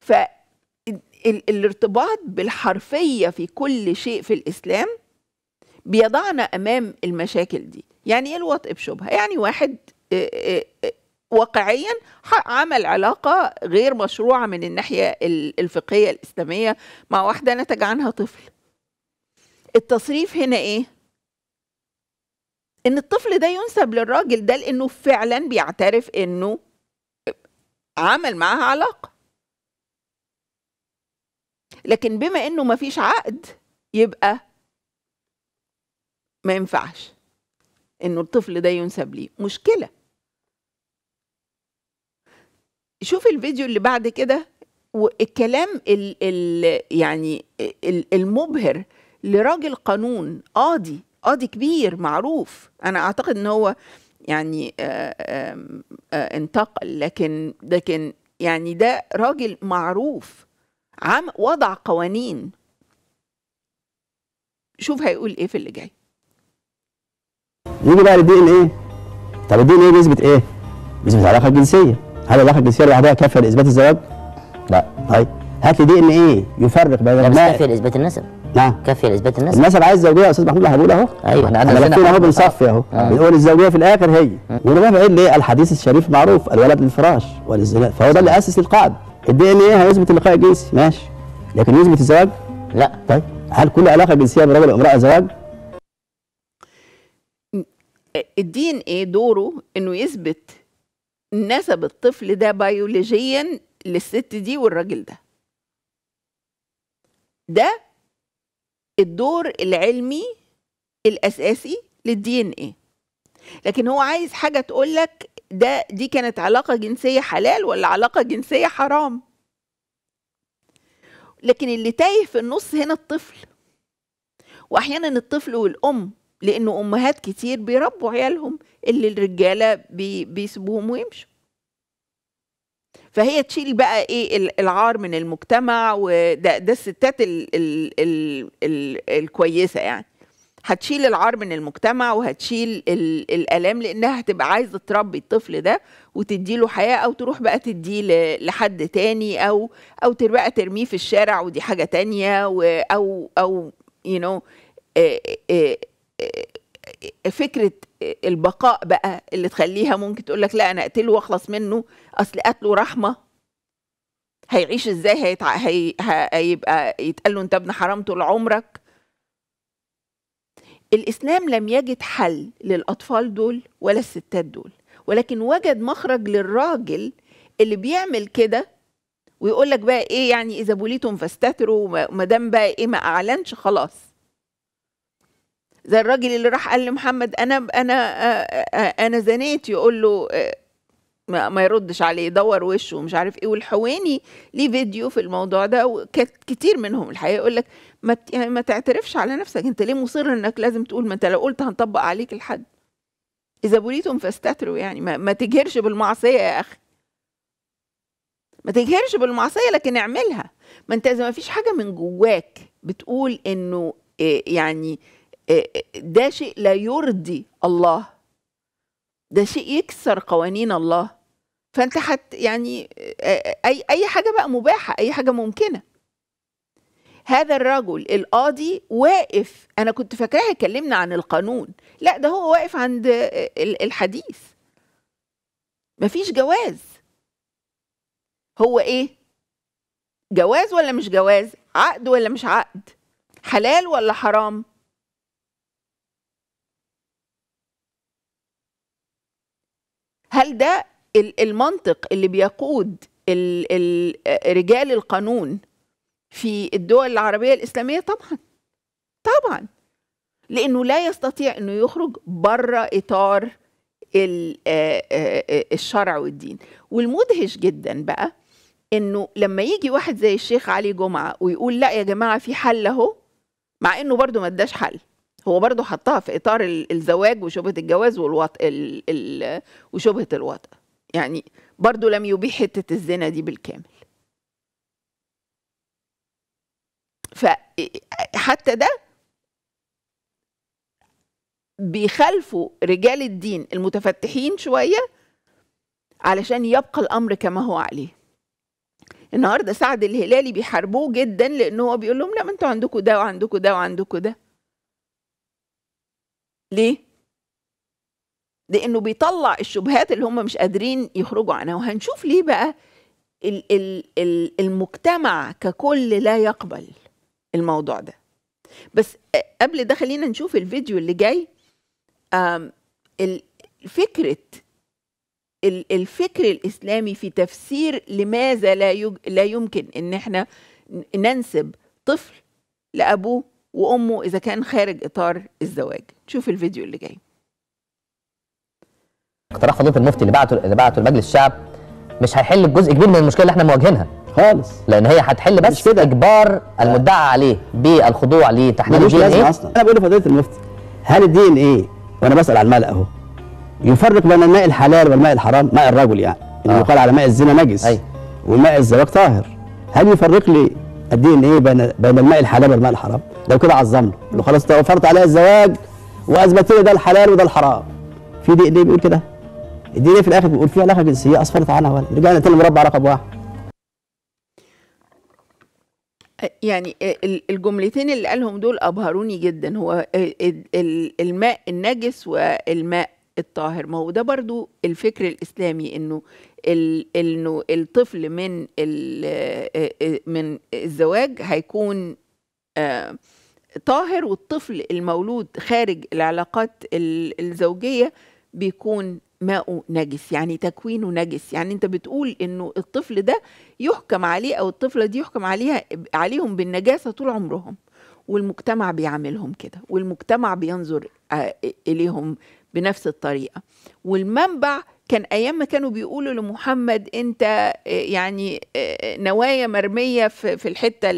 ف الارتباط بالحرفيه في كل شيء في الاسلام بيضعنا امام المشاكل دي يعني ايه الوطء بشبهه يعني واحد آه، آه، واقعيا عمل علاقة غير مشروعة من الناحية الفقهية الإسلامية مع واحدة نتج عنها طفل التصريف هنا إيه؟ ان الطفل ده ينسب للراجل ده لانه فعلا بيعترف انه عمل معاها علاقه لكن بما انه ما فيش عقد يبقى ما ينفعش انه الطفل ده ينسب ليه مشكله شوف الفيديو اللي بعد كده والكلام ال ال يعني الـ المبهر لراجل قانون قاضي قاضي آه، كبير معروف انا اعتقد ان هو يعني آه، آه، انتقل لكن لكن يعني ده راجل معروف عم وضع قوانين شوف هيقول ايه في اللي جاي يجي بقى للدي ان ايه طب الدي ان ايه بيثبت ايه بيثبت العلاقه الجنسيه هل العلاقه الجنسيه لوحدها كافيه لاثبات الزواج لا طيب هات لي دي ان ايه يفرق بين الماء كافيه لاثبات النسب نعم كافيه لاثبات النسب النسب عايز زوجيه يا استاذ محمود اللي هقول اهو ايوه احنا قاعدين اهو بنصفي اهو بنقول الزوجيه في الاخر هي آه. ونروح بعيد ايه الحديث الشريف معروف الولد للفراش والازدواج فهو ده اللي اسس القاعده الدي ان ايه هيثبت اللقاء الجنسي ماشي لكن يثبت الزواج لا طيب هل كل علاقه جنسيه بين رجل وامراه زواج؟ الدي ان ايه دوره انه يثبت نسب الطفل ده بيولوجيا للست دي والراجل ده ده الدور العلمي الاساسي للدي ان ايه لكن هو عايز حاجه تقول لك ده دي كانت علاقه جنسيه حلال ولا علاقه جنسيه حرام لكن اللي تايه في النص هنا الطفل واحيانا الطفل والام لانه امهات كتير بيربوا عيالهم اللي الرجاله بيسبوهم بيسيبوهم ويمشوا فهي تشيل بقى ايه العار من المجتمع وده ده الستات الـ الـ الـ الـ الكويسه يعني هتشيل العار من المجتمع وهتشيل الالام لانها هتبقى عايزه تربي الطفل ده وتديله حياه او تروح بقى تديه لحد تاني او او بقى ترميه في الشارع ودي حاجه تانية او او يو you نو know, فكره البقاء بقى اللي تخليها ممكن تقول لك لا انا اقتله واخلص منه اصل قتله رحمه هيعيش ازاي هيتع... هي... هيبقى يتقال له انت ابن حرام طول عمرك الاسلام لم يجد حل للاطفال دول ولا الستات دول ولكن وجد مخرج للراجل اللي بيعمل كده ويقول لك بقى ايه يعني اذا بوليتم فاستتروا ما دام بقى ايه ما اعلنش خلاص زي الراجل اللي راح قال لمحمد انا انا آه، آه، آه، انا زنيت يقول له ما يردش عليه يدور وشه ومش عارف ايه والحواني ليه فيديو في الموضوع ده وكانت كتير منهم الحقيقه يقول لك ما يعني ما تعترفش على نفسك انت ليه مصر انك لازم تقول ما انت لو قلت هنطبق عليك الحد اذا بوليتهم فاستتروا يعني ما, ما تجهرش بالمعصيه يا اخي ما تجهرش بالمعصيه لكن اعملها ما انت اذا ما فيش حاجه من جواك بتقول انه يعني إيه، إيه، ده شيء لا يرضي الله ده شيء يكسر قوانين الله فانت حت يعني إيه، اي اي حاجه بقى مباحه اي حاجه ممكنه هذا الرجل القاضي واقف انا كنت فاكراه هيكلمنا عن القانون لا ده هو واقف عند الحديث مفيش جواز هو ايه جواز ولا مش جواز عقد ولا مش عقد حلال ولا حرام هل ده المنطق اللي بيقود رجال القانون في الدول العربيه الاسلاميه طبعا طبعا لانه لا يستطيع انه يخرج بره اطار الشرع والدين والمدهش جدا بقى انه لما يجي واحد زي الشيخ علي جمعه ويقول لا يا جماعه في حل اهو مع انه برضه ما اداش حل هو برضه حطها في اطار الزواج وشبهه الجواز والوط... ال... ال... وشبهه الوطأ يعني برضه لم يبيح حته الزنا دي بالكامل فحتى ده بيخالفوا رجال الدين المتفتحين شويه علشان يبقى الامر كما هو عليه النهارده سعد الهلالي بيحاربوه جدا لان هو بيقول لهم لا ما انتوا عندكم ده وعندكم ده وعندكم ده ليه؟ لانه بيطلع الشبهات اللي هم مش قادرين يخرجوا عنها وهنشوف ليه بقى الـ الـ الـ المجتمع ككل لا يقبل الموضوع ده بس قبل ده خلينا نشوف الفيديو اللي جاي فكرة الفكر الإسلامي في تفسير لماذا لا, لا يمكن إن إحنا ننسب طفل لأبوه وأمه إذا كان خارج إطار الزواج شوف الفيديو اللي جاي اقتراح فضيله المفتي اللي بعته اللي بعته لمجلس الشعب مش هيحل جزء كبير من المشكله اللي احنا مواجهينها خالص لان هي هتحل بس كده. اجبار المدعى عليه بالخضوع لتحليل الدي ان ايه اصلا انا بقول لفضيله المفتي هل الدي ان ايه وانا بسال على الملأ اهو يفرق بين الماء الحلال والماء الحرام ماء الرجل يعني اللي آه. يقال على ماء الزنا نجس أي. وماء الزواج طاهر هل يفرق لي الدي ان ايه بين بين الماء الحلال والماء الحرام لو كده عظمنا لو خلاص توفرت عليها الزواج واثبت لي ده الحلال وده الحرام في دي ليه بيقول كده دي ليه في الاخر بيقول فيها علاقه جنسيه اصفرت عنها ولا رجعنا تاني مربع رقم واحد يعني الجملتين اللي قالهم دول ابهروني جدا هو الماء النجس والماء الطاهر ما هو ده برضو الفكر الاسلامي انه انه الطفل من آه، آه، من الزواج هيكون آه، طاهر والطفل المولود خارج العلاقات الزوجيه بيكون ماؤه نجس يعني تكوينه نجس يعني انت بتقول انه الطفل ده يحكم عليه او الطفله دي يحكم عليها عليهم بالنجاسه طول عمرهم والمجتمع بيعاملهم كده والمجتمع بينظر آه، اليهم بنفس الطريقه والمنبع كان ايام ما كانوا بيقولوا لمحمد انت آه، يعني آه، نوايا مرميه في الحته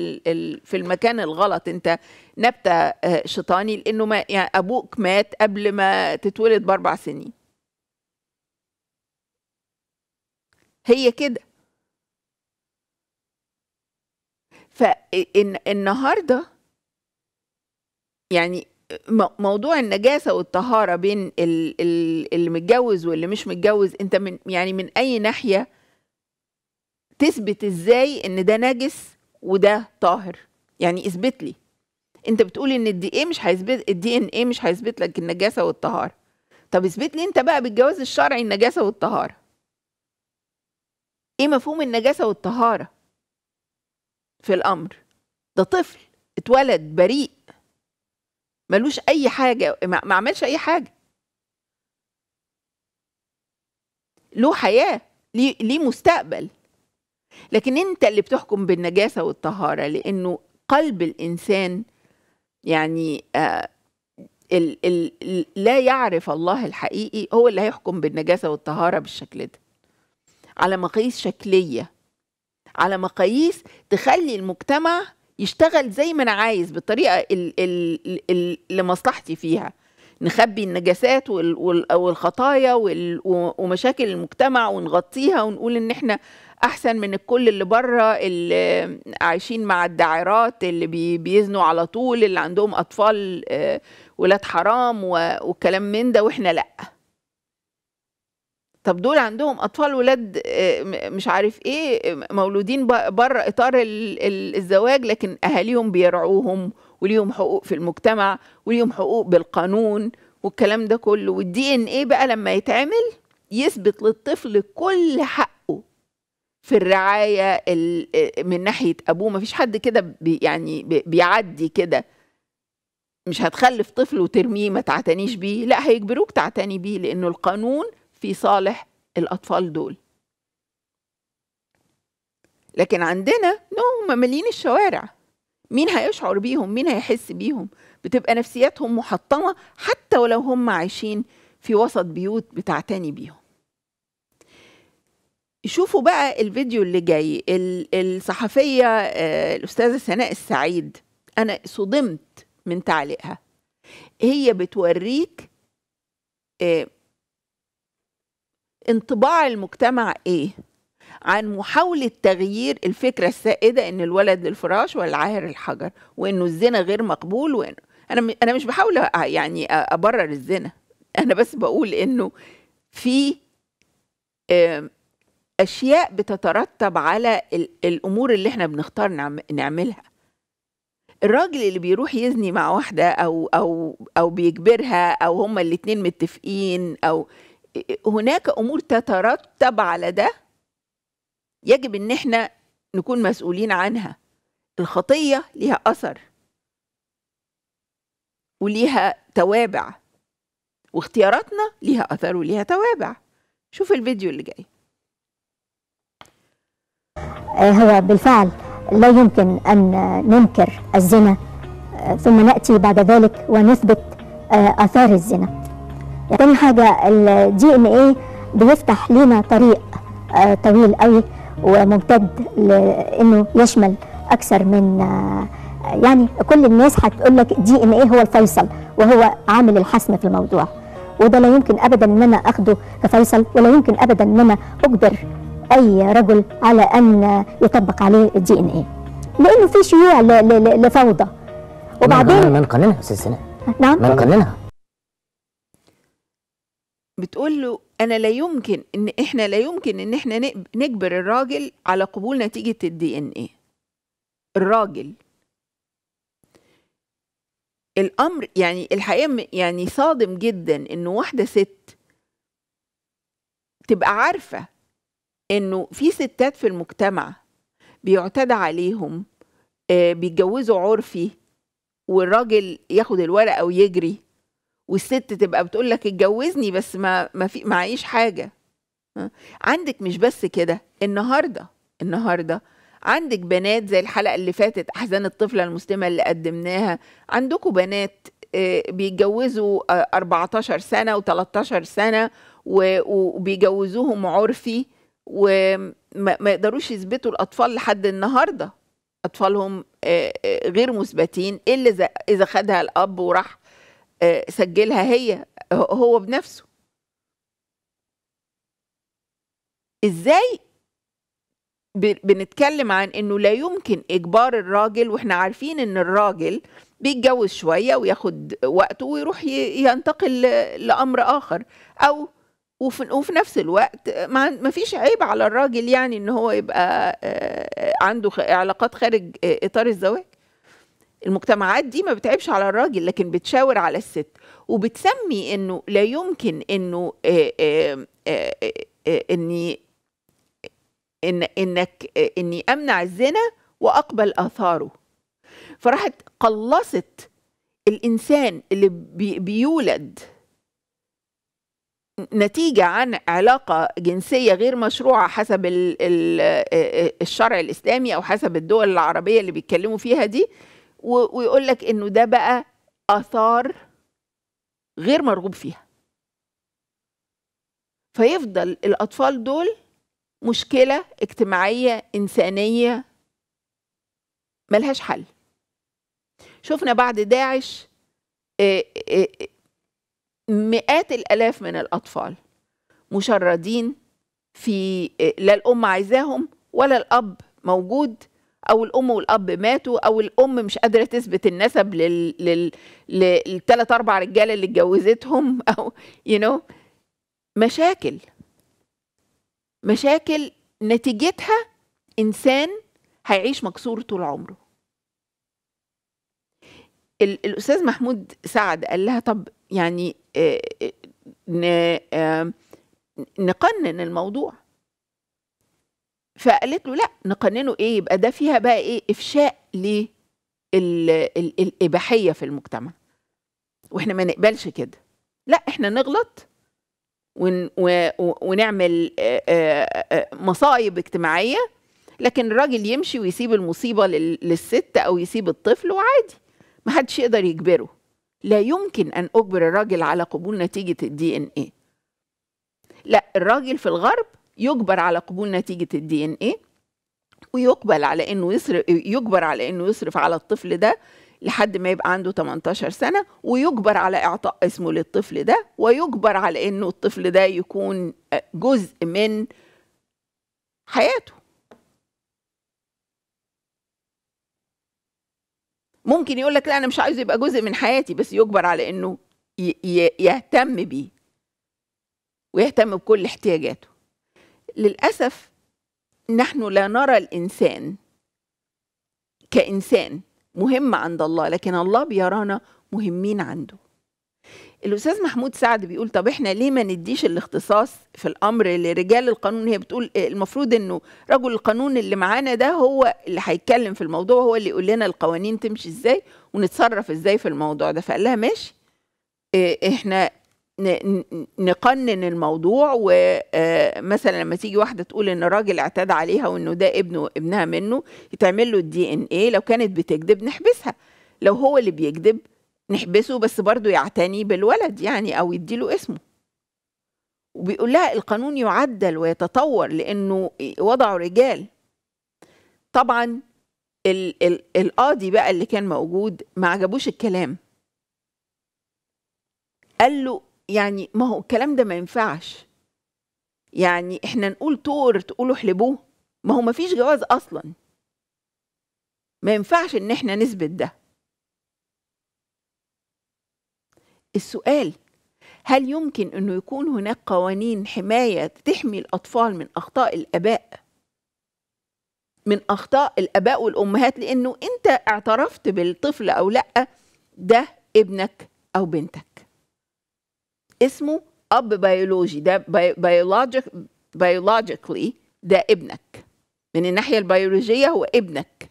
في المكان الغلط انت نبته آه، شيطاني لانه ما يعني ابوك مات قبل ما تتولد باربع سنين هي كده فالنهارده يعني موضوع النجاسة والطهارة بين اللي متجوز واللي مش متجوز انت من يعني من اي ناحية تثبت ازاي ان ده نجس وده طاهر يعني اثبت لي انت بتقول ان الدي ايه مش هيثبت الدي ان ايه مش هيثبت لك النجاسة والطهارة طب اثبت لي انت بقى بالجواز الشرعي النجاسة والطهارة ايه مفهوم النجاسة والطهارة في الامر ده طفل اتولد بريء ملوش اي حاجه ما عملش اي حاجه له حياه ليه, مستقبل لكن انت اللي بتحكم بالنجاسه والطهاره لانه قلب الانسان يعني آه ال ال لا يعرف الله الحقيقي هو اللي هيحكم بالنجاسه والطهاره بالشكل ده على مقاييس شكليه على مقاييس تخلي المجتمع يشتغل زي ما انا عايز بالطريقه اللي مصلحتي فيها نخبي النجاسات والخطايا ومشاكل المجتمع ونغطيها ونقول ان احنا احسن من الكل اللي بره اللي عايشين مع الداعرات اللي بيزنوا على طول اللي عندهم اطفال آه، ولاد حرام وكلام من ده واحنا لا طب دول عندهم اطفال ولاد آه، مش عارف ايه مولودين بره اطار الزواج لكن اهاليهم بيرعوهم وليهم حقوق في المجتمع وليهم حقوق بالقانون والكلام ده كله والدي ان ايه بقى لما يتعمل يثبت للطفل كل حقه في الرعايه آه، من ناحيه ابوه مفيش حد كده يعني بيعدي كده مش هتخلف طفل وترميه ما تعتنيش بيه لا هيجبروك تعتني بيه لانه القانون في صالح الأطفال دول لكن عندنا نوم هم مالين الشوارع مين هيشعر بيهم مين هيحس بيهم بتبقى نفسياتهم محطمة حتى ولو هم عايشين في وسط بيوت بتعتني بيهم شوفوا بقى الفيديو اللي جاي الصحفية آه، الأستاذة سناء السعيد أنا صدمت من تعليقها هي بتوريك آه، انطباع المجتمع ايه عن محاولة تغيير الفكرة السائدة إن الولد للفراش والعاهر الحجر وإنه الزنا غير مقبول وإنه أنا أنا مش بحاول يعني أبرر الزنا أنا بس بقول إنه في أشياء بتترتب على الأمور اللي إحنا بنختار نعم-، نعملها الراجل اللي بيروح يزني مع واحدة أو أو أو بيجبرها أو هما الاتنين متفقين أو هناك امور تترتب على ده يجب ان احنا نكون مسؤولين عنها الخطيه ليها اثر وليها توابع واختياراتنا ليها اثر وليها توابع شوف الفيديو اللي جاي آه، هو بالفعل لا يمكن ان ننكر الزنا آه، ثم ناتي بعد ذلك ونثبت آه، اثار الزنا تاني حاجة الدي ان ايه بيفتح لينا طريق آه، طويل قوي وممتد لانه يشمل اكثر من آه، يعني كل الناس هتقول لك دي ان ايه هو الفيصل وهو عامل الحسم في الموضوع وده لا يمكن ابدا ان انا اخده كفيصل ولا يمكن ابدا ان انا اجبر اي رجل على ان يطبق عليه الدي ان ايه لانه في شيوع لفوضى نعم، وبعدين من نعم، نقننها استاذ نعم من نقننها بتقول له انا لا يمكن ان احنا لا يمكن ان احنا نجبر الراجل على قبول نتيجه الدي ان ايه الراجل الامر يعني الحقيقه يعني صادم جدا ان واحده ست تبقى عارفه انه في ستات في المجتمع بيعتدى عليهم آه، بيتجوزوا عرفي والراجل ياخد الورقه ويجري والست تبقى بتقول لك اتجوزني بس ما ما في معيش حاجه عندك مش بس كده النهارده النهارده عندك بنات زي الحلقه اللي فاتت احزان الطفله المسلمه اللي قدمناها عندكم بنات آه، بيتجوزوا 14 آه، سنه و13 سنه وبيجوزوهم عرفي وما يقدروش يثبتوا الاطفال لحد النهارده اطفالهم آه، غير مثبتين الا اذا خدها الاب وراح آه، سجلها هي هو بنفسه ازاي بنتكلم عن انه لا يمكن اجبار الراجل واحنا عارفين ان الراجل بيتجوز شويه وياخد وقته ويروح ينتقل لامر اخر او وفي, وفي نفس الوقت ما فيش عيب على الراجل يعني ان هو يبقى آه، عنده علاقات خارج آه، اطار الزواج المجتمعات دي ما بتعيبش على الراجل لكن بتشاور على الست وبتسمي انه لا يمكن انه آه، آه، آه، اني ان انك اني امنع الزنا واقبل اثاره فراحت قلصت الانسان اللي بيولد نتيجة عن علاقة جنسية غير مشروعة حسب الشرع الإسلامي أو حسب الدول العربية اللي بيتكلموا فيها دي ويقول لك انه ده بقى اثار غير مرغوب فيها فيفضل الاطفال دول مشكله اجتماعيه انسانيه ملهاش حل شفنا بعد داعش آه، آه، مئات الالاف من الاطفال مشردين في آه، لا الام عايزاهم ولا الاب موجود او الام والاب ماتوا او الام مش قادره تثبت النسب لل لل للثلاث اربع رجاله اللي اتجوزتهم او يو you know مشاكل مشاكل نتيجتها انسان هيعيش مكسور طول عمره الاستاذ محمود سعد قال لها طب يعني آه، آه، آه، نقنن الموضوع فقالت له لا نقننه ايه يبقى ده فيها بقى ايه افشاء للاباحيه في المجتمع واحنا ما نقبلش كده لا احنا نغلط ون ونعمل مصايب اجتماعيه لكن الراجل يمشي ويسيب المصيبه للست او يسيب الطفل وعادي ما حدش يقدر يجبره لا يمكن ان اجبر الراجل على قبول نتيجه الدي ان ايه لا الراجل في الغرب يجبر على قبول نتيجة الدي ان ايه ويقبل على انه يصرف يجبر على انه يصرف على الطفل ده لحد ما يبقى عنده 18 سنة ويجبر على إعطاء اسمه للطفل ده ويجبر على إنه الطفل ده يكون جزء من حياته ممكن يقول لك لا أنا مش عايز يبقى جزء من حياتي بس يجبر على إنه يهتم بيه ويهتم بكل احتياجاته للاسف نحن لا نرى الانسان كانسان مهم عند الله لكن الله بيرانا مهمين عنده الاستاذ محمود سعد بيقول طب احنا ليه ما نديش الاختصاص في الامر لرجال القانون هي بتقول آه، المفروض انه رجل القانون اللي معانا ده هو اللي هيتكلم في الموضوع هو اللي يقول لنا القوانين تمشي ازاي ونتصرف ازاي في الموضوع ده فقال لها ماشي آه، احنا نقنن الموضوع ومثلا آه، لما تيجي واحده تقول ان راجل اعتدى عليها وانه ده ابنه ابنها منه يتعمل له الدي ان ايه لو كانت بتكذب نحبسها لو هو اللي بيكذب نحبسه بس برضه يعتني بالولد يعني او يديله اسمه وبيقول لها القانون يعدل ويتطور لانه وضعوا رجال طبعا ال ال القاضي بقى اللي كان موجود ما عجبوش الكلام قال له يعني ما هو الكلام ده ما ينفعش يعني احنا نقول طور تقولوا احلبوه ما هو ما فيش جواز اصلا ما ينفعش ان احنا نثبت ده السؤال هل يمكن انه يكون هناك قوانين حمايه تحمي الاطفال من اخطاء الاباء من اخطاء الاباء والامهات لانه انت اعترفت بالطفل او لا ده ابنك او بنتك اسمه اب بيولوجي ده بيولوجيك بيولوجيكلي ده ابنك من الناحيه البيولوجيه هو ابنك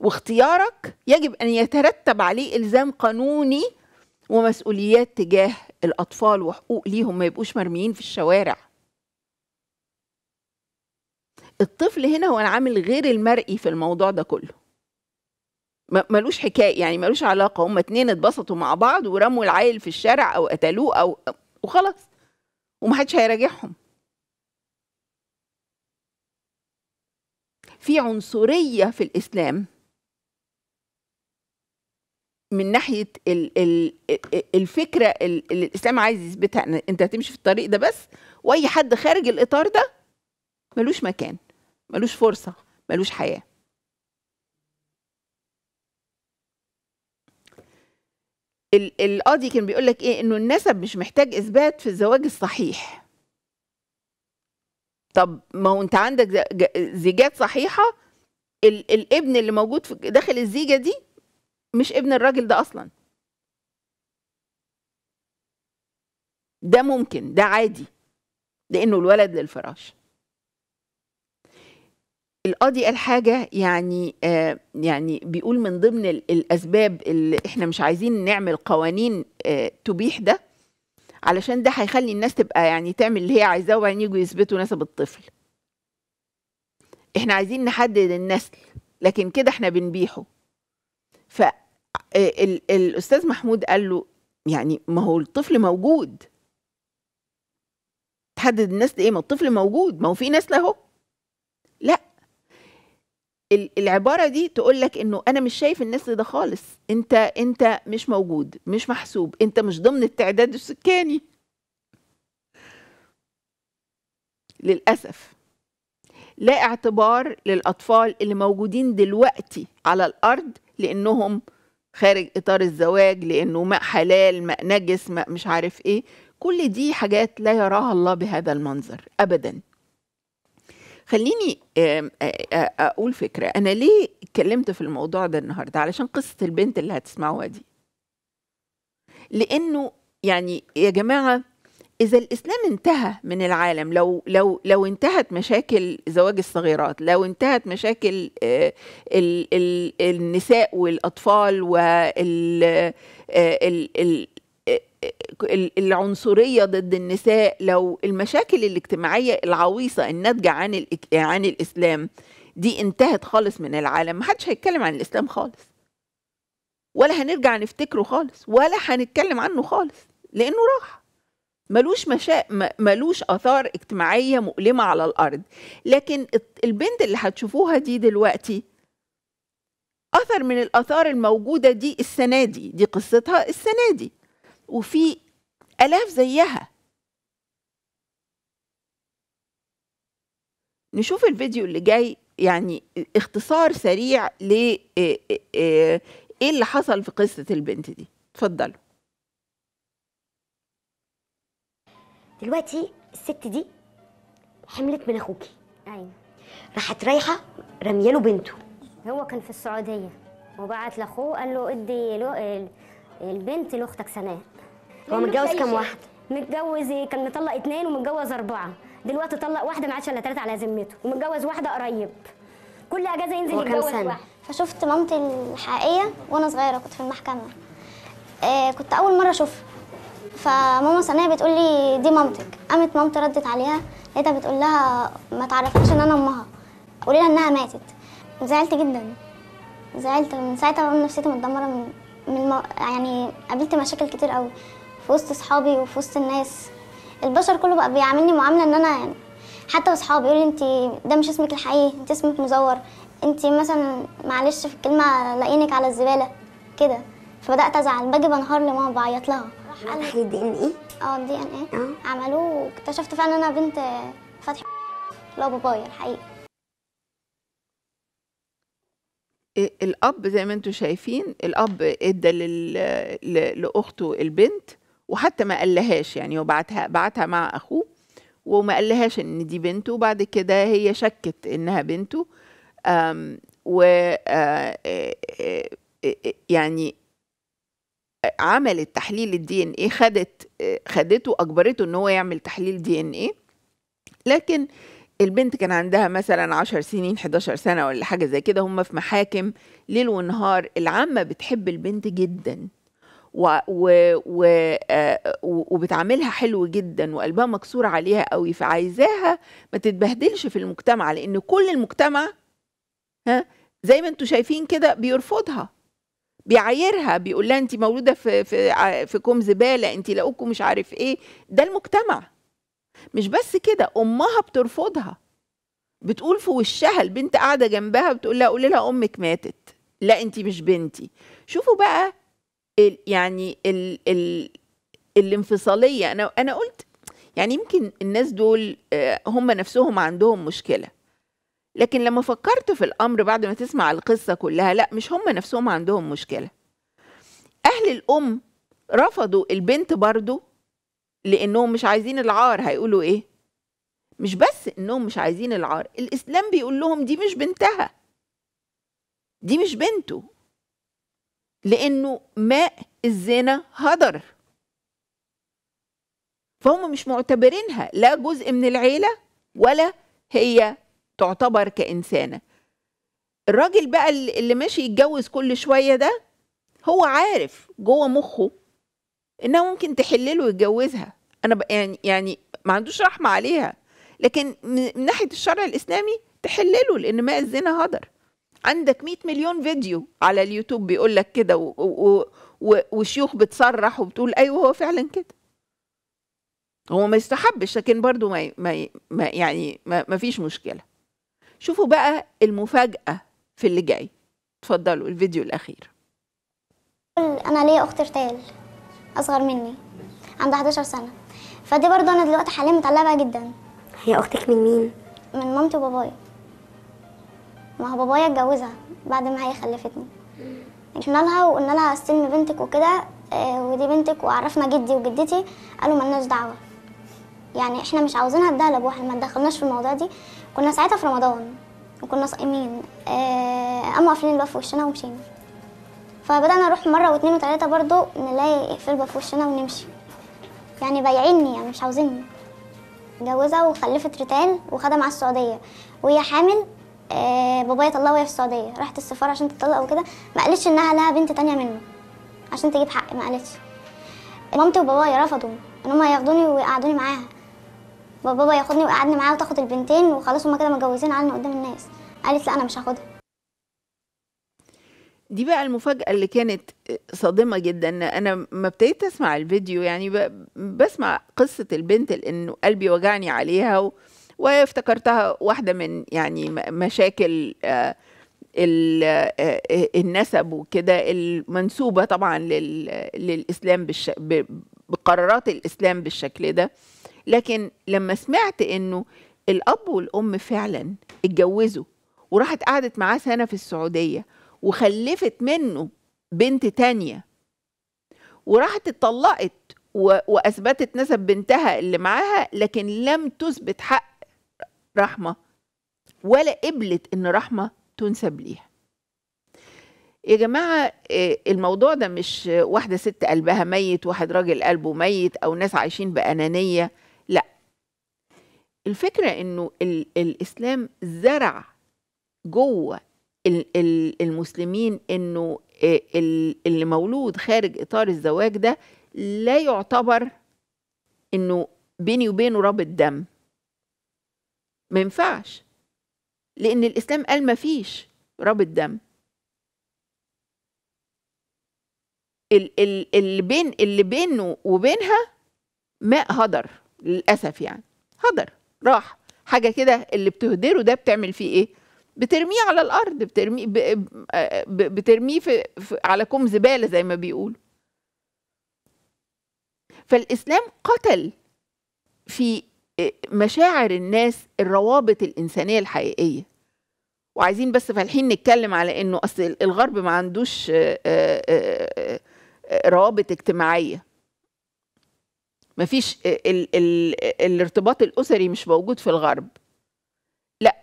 واختيارك يجب ان يترتب عليه الزام قانوني ومسؤوليات تجاه الاطفال وحقوق ليهم ما يبقوش مرميين في الشوارع الطفل هنا هو العامل غير المرئي في الموضوع ده كله ملوش حكايه يعني ملوش علاقه هما اتنين اتبسطوا مع بعض ورموا العيل في الشارع او قتلوه او وخلاص ومحدش هيراجعهم في عنصريه في الاسلام من ناحيه الـ الـ الفكره اللي الاسلام عايز يثبتها ان انت هتمشي في الطريق ده بس واي حد خارج الاطار ده ملوش مكان ملوش فرصه ملوش حياه القاضي كان بيقول لك ايه انه النسب مش محتاج اثبات في الزواج الصحيح طب ما هو انت عندك زيجات صحيحه ال الابن اللي موجود في داخل الزيجه دي مش ابن الراجل ده اصلا ده ممكن ده عادي لانه الولد للفراش القاضي قال حاجة يعني آه يعني بيقول من ضمن الأسباب اللي إحنا مش عايزين نعمل قوانين آه تبيح ده علشان ده هيخلي الناس تبقى يعني تعمل اللي هي عايزاه وبعدين يجوا يثبتوا نسب الطفل. إحنا عايزين نحدد النسل لكن كده إحنا بنبيحه. ف آه، الأستاذ محمود قال له يعني ما هو الطفل موجود. تحدد النسل إيه؟ ما الطفل موجود، ما هو في نسل أهو. العباره دي تقول لك انه انا مش شايف الناس ده خالص انت انت مش موجود مش محسوب انت مش ضمن التعداد السكاني للاسف لا اعتبار للاطفال اللي موجودين دلوقتي على الارض لانهم خارج اطار الزواج لانه ماء حلال ماء نجس ماء مش عارف ايه كل دي حاجات لا يراها الله بهذا المنظر ابدا خليني اقول فكره انا ليه اتكلمت في الموضوع ده النهارده علشان قصه البنت اللي هتسمعوها دي لانه يعني يا جماعه اذا الاسلام انتهى من العالم لو لو لو انتهت مشاكل زواج الصغيرات لو انتهت مشاكل آه، النساء والاطفال وال آه، العنصريه ضد النساء لو المشاكل الاجتماعيه العويصه الناتجه عن عن الاسلام دي انتهت خالص من العالم محدش هيتكلم عن الاسلام خالص ولا هنرجع نفتكره خالص ولا هنتكلم عنه خالص لانه راح ملوش مشا... ملوش اثار اجتماعيه مؤلمه على الارض لكن البنت اللي هتشوفوها دي دلوقتي اثر من الاثار الموجوده دي السنه دي دي قصتها السنه دي وفي آلاف زيها نشوف الفيديو اللي جاي يعني اختصار سريع ل آه، آه، آه، ايه, اللي حصل في قصة البنت دي اتفضلوا دلوقتي الست دي حملت من اخوكي ايوه راحت رايحه له بنته هو كان في السعوديه وبعت لاخوه قال له ادي له البنت لاختك سناء هو متجوز كام واحده؟ متجوز ايه؟ كان مطلق اثنين ومتجوز اربعه دلوقتي طلق واحده ما عادش الا ثلاثه على ذمته ومتجوز واحده قريب كل اجازه ينزل يتجوز واحده فشفت مامتي الحقيقيه وانا صغيره كنت في المحكمه آه كنت اول مره اشوفها فماما سنيه بتقول لي دي مامتك قامت مامتي ردت عليها لقيتها بتقول لها ما تعرفيش ان انا امها قولي لها انها ماتت زعلت جدا زعلت من ساعتها بقى نفسيتي متدمره من, من يعني قابلت مشاكل كتير قوي في وسط اصحابي وفي وسط الناس البشر كله بقى بيعاملني معامله ان انا يعني حتى اصحابي يقولوا انت ده مش اسمك الحقيقي انت اسمك مزور انت مثلا معلش في الكلمه لاقينك على الزباله كده فبدات ازعل باجي بنهار لماما بعيط لها راح قال تحليل دي ان ايه اه الدي ان ايه آه. عملوه واكتشفت فعلا ان انا بنت فتحي اللي هو بابايا الحقيقي إيه، الاب زي ما انتم شايفين الاب ادى لاخته البنت وحتى ما قالهاش يعني وبعتها بعتها مع اخوه وما قالهاش ان دي بنته وبعد كده هي شكت انها بنته و آه، آه، آه، يعني عملت تحليل الدي ان ايه خدت خدته اجبرته ان هو يعمل تحليل دي ان ايه لكن البنت كان عندها مثلا 10 سنين 11 سنه ولا حاجه زي كده هم في محاكم ليل ونهار العامه بتحب البنت جدا و و و آه، وبتعملها حلو جدا وقلبها مكسور عليها قوي فعايزاها ما تتبهدلش في المجتمع لان كل المجتمع ها زي ما انتم شايفين كده بيرفضها بيعايرها بيقول لها انت مولوده في في في كوم زباله انت لاقوكم مش عارف ايه ده المجتمع مش بس كده امها بترفضها بتقول في وشها البنت قاعده جنبها بتقول لها قولي لها امك ماتت لا انت مش بنتي شوفوا بقى يعني الـ الـ الانفصاليه انا انا قلت يعني يمكن الناس دول آه، هم نفسهم عندهم مشكله لكن لما فكرت في الامر بعد ما تسمع القصه كلها لا مش هم نفسهم عندهم مشكله اهل الام رفضوا البنت برضو لانهم مش عايزين العار هيقولوا ايه مش بس انهم مش عايزين العار الاسلام بيقول لهم دي مش بنتها دي مش بنته لأنه ماء الزنا هدر فهم مش معتبرينها لا جزء من العيلة ولا هي تعتبر كإنسانة الراجل بقى اللي ماشي يتجوز كل شوية ده هو عارف جوه مخه انها ممكن تحلله ويتجوزها انا يعني يعني ما عندوش رحمه عليها لكن من ناحيه الشرع الاسلامي تحلله لان ماء الزنا هدر عندك 100 مليون فيديو على اليوتيوب بيقول لك كده و... و... و... وشيوخ بتصرح وبتقول ايوه هو فعلا كده هو ما يستحبش لكن برضو ما, ما... ما يعني ما... ما فيش مشكله شوفوا بقى المفاجاه في اللي جاي اتفضلوا الفيديو الاخير انا ليا اخت ارتال اصغر مني عندها 11 سنه فدي برضو انا دلوقتي حاليا متعلقه بقى جدا هي اختك من مين من مامتي وبابايا ما هو بابايا اتجوزها بعد ما هي خلفتني رحنا لها وقلنا لها استلمي بنتك وكده آه، ودي بنتك وعرفنا جدي وجدتي قالوا ملناش دعوه يعني احنا مش عاوزينها تديها لابوها ما دخلناش في الموضوع دي كنا ساعتها في رمضان وكنا صائمين آه، قاموا قافلين الباب في وشنا ومشينا فبدانا نروح مره واثنين وثلاثه برضو نلاقي في الباب في وشنا ونمشي يعني بايعيني يعني مش عاوزيني اتجوزها وخلفت ريتال وخدها مع السعوديه وهي حامل آه، بابايا طلقها وهي في السعوديه راحت السفاره عشان تطلق وكده ما قالتش انها لها بنت تانية منه عشان تجيب حق ما قالتش مامتي وبابايا رفضوا ان هم ياخدوني ويقعدوني معاها بابا ياخدني ويقعدني معاها وتاخد البنتين وخلاص هما كده متجوزين علينا قدام الناس قالت لا انا مش هاخدها دي بقى المفاجأة اللي كانت صادمة جدا أنا ما ابتديت أسمع الفيديو يعني بسمع قصة البنت لأنه قلبي وجعني عليها و... وافتكرتها واحدة من يعني مشاكل آه، آه، النسب وكده المنسوبة طبعا للإسلام بالش... بقرارات الإسلام بالشكل ده لكن لما سمعت إنه الأب والأم فعلا اتجوزوا وراحت قعدت معاه سنة في السعودية وخلفت منه بنت تانية وراحت اتطلقت وأثبتت نسب بنتها اللي معاها لكن لم تثبت حق رحمة ولا قبلت إن رحمة تنسب ليها يا جماعة آه، الموضوع ده مش واحدة ست قلبها ميت واحد راجل قلبه ميت أو ناس عايشين بأنانية لا الفكرة إنه ال الإسلام زرع جوه المسلمين إنه آه، اللي مولود خارج إطار الزواج ده لا يعتبر إنه بيني وبينه رابط دم ما ينفعش لأن الإسلام قال ما فيش رابط دم اللي بين اللي بينه وبينها ماء هدر للأسف يعني هدر راح حاجة كده اللي بتهدره ده بتعمل فيه إيه؟ بترميه على الأرض بترميه بترميه في على كوم زبالة زي ما بيقولوا فالإسلام قتل في مشاعر الناس الروابط الإنسانية الحقيقية وعايزين بس فالحين نتكلم على إنه أصل الغرب ما عندوش آه، آه، آه، روابط اجتماعية مفيش ال ال الارتباط الأسري مش موجود في الغرب لا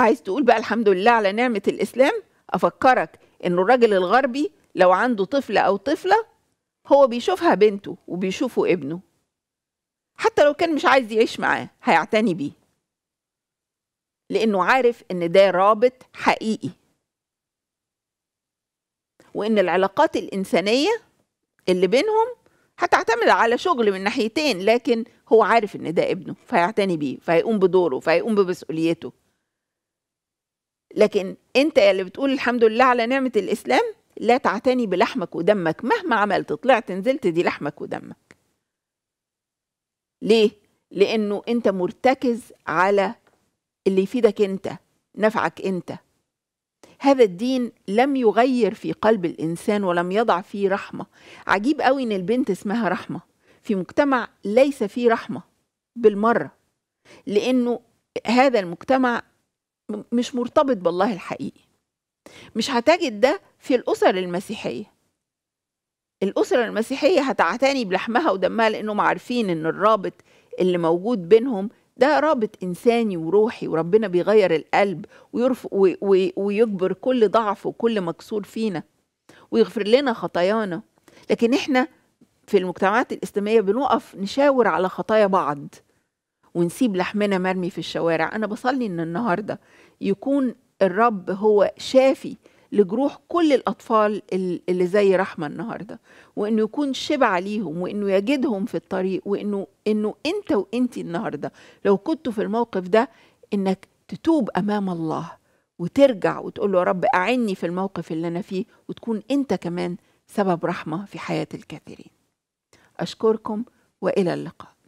عايز تقول بقى الحمد لله على نعمة الإسلام أفكرك إنه الراجل الغربي لو عنده طفل أو طفلة هو بيشوفها بنته وبيشوفه ابنه لو كان مش عايز يعيش معاه هيعتني بيه لانه عارف ان ده رابط حقيقي وان العلاقات الانسانيه اللي بينهم هتعتمد على شغل من ناحيتين لكن هو عارف ان ده ابنه فهيعتني بيه فهيقوم بدوره فهيقوم بمسؤوليته لكن انت اللي بتقول الحمد لله على نعمه الاسلام لا تعتني بلحمك ودمك مهما عملت طلعت نزلت دي لحمك ودمك ليه لانه انت مرتكز على اللي يفيدك انت نفعك انت هذا الدين لم يغير في قلب الانسان ولم يضع فيه رحمه عجيب قوي ان البنت اسمها رحمه في مجتمع ليس فيه رحمه بالمره لانه هذا المجتمع مش مرتبط بالله الحقيقي مش هتجد ده في الاسر المسيحيه الأسرة المسيحية هتعتني بلحمها ودمها لأنهم عارفين إن الرابط اللي موجود بينهم ده رابط إنساني وروحي وربنا بيغير القلب ويرف ويجبر كل ضعف وكل مكسور فينا ويغفر لنا خطايانا لكن إحنا في المجتمعات الإسلامية بنقف نشاور على خطايا بعض ونسيب لحمنا مرمي في الشوارع أنا بصلي إن النهاردة يكون الرب هو شافي لجروح كل الأطفال اللي زي رحمة النهاردة وإنه يكون شبع ليهم وإنه يجدهم في الطريق وإنه إنه أنت وأنت النهاردة لو كنت في الموقف ده إنك تتوب أمام الله وترجع وتقول له يا رب أعني في الموقف اللي أنا فيه وتكون أنت كمان سبب رحمة في حياة الكثيرين أشكركم وإلى اللقاء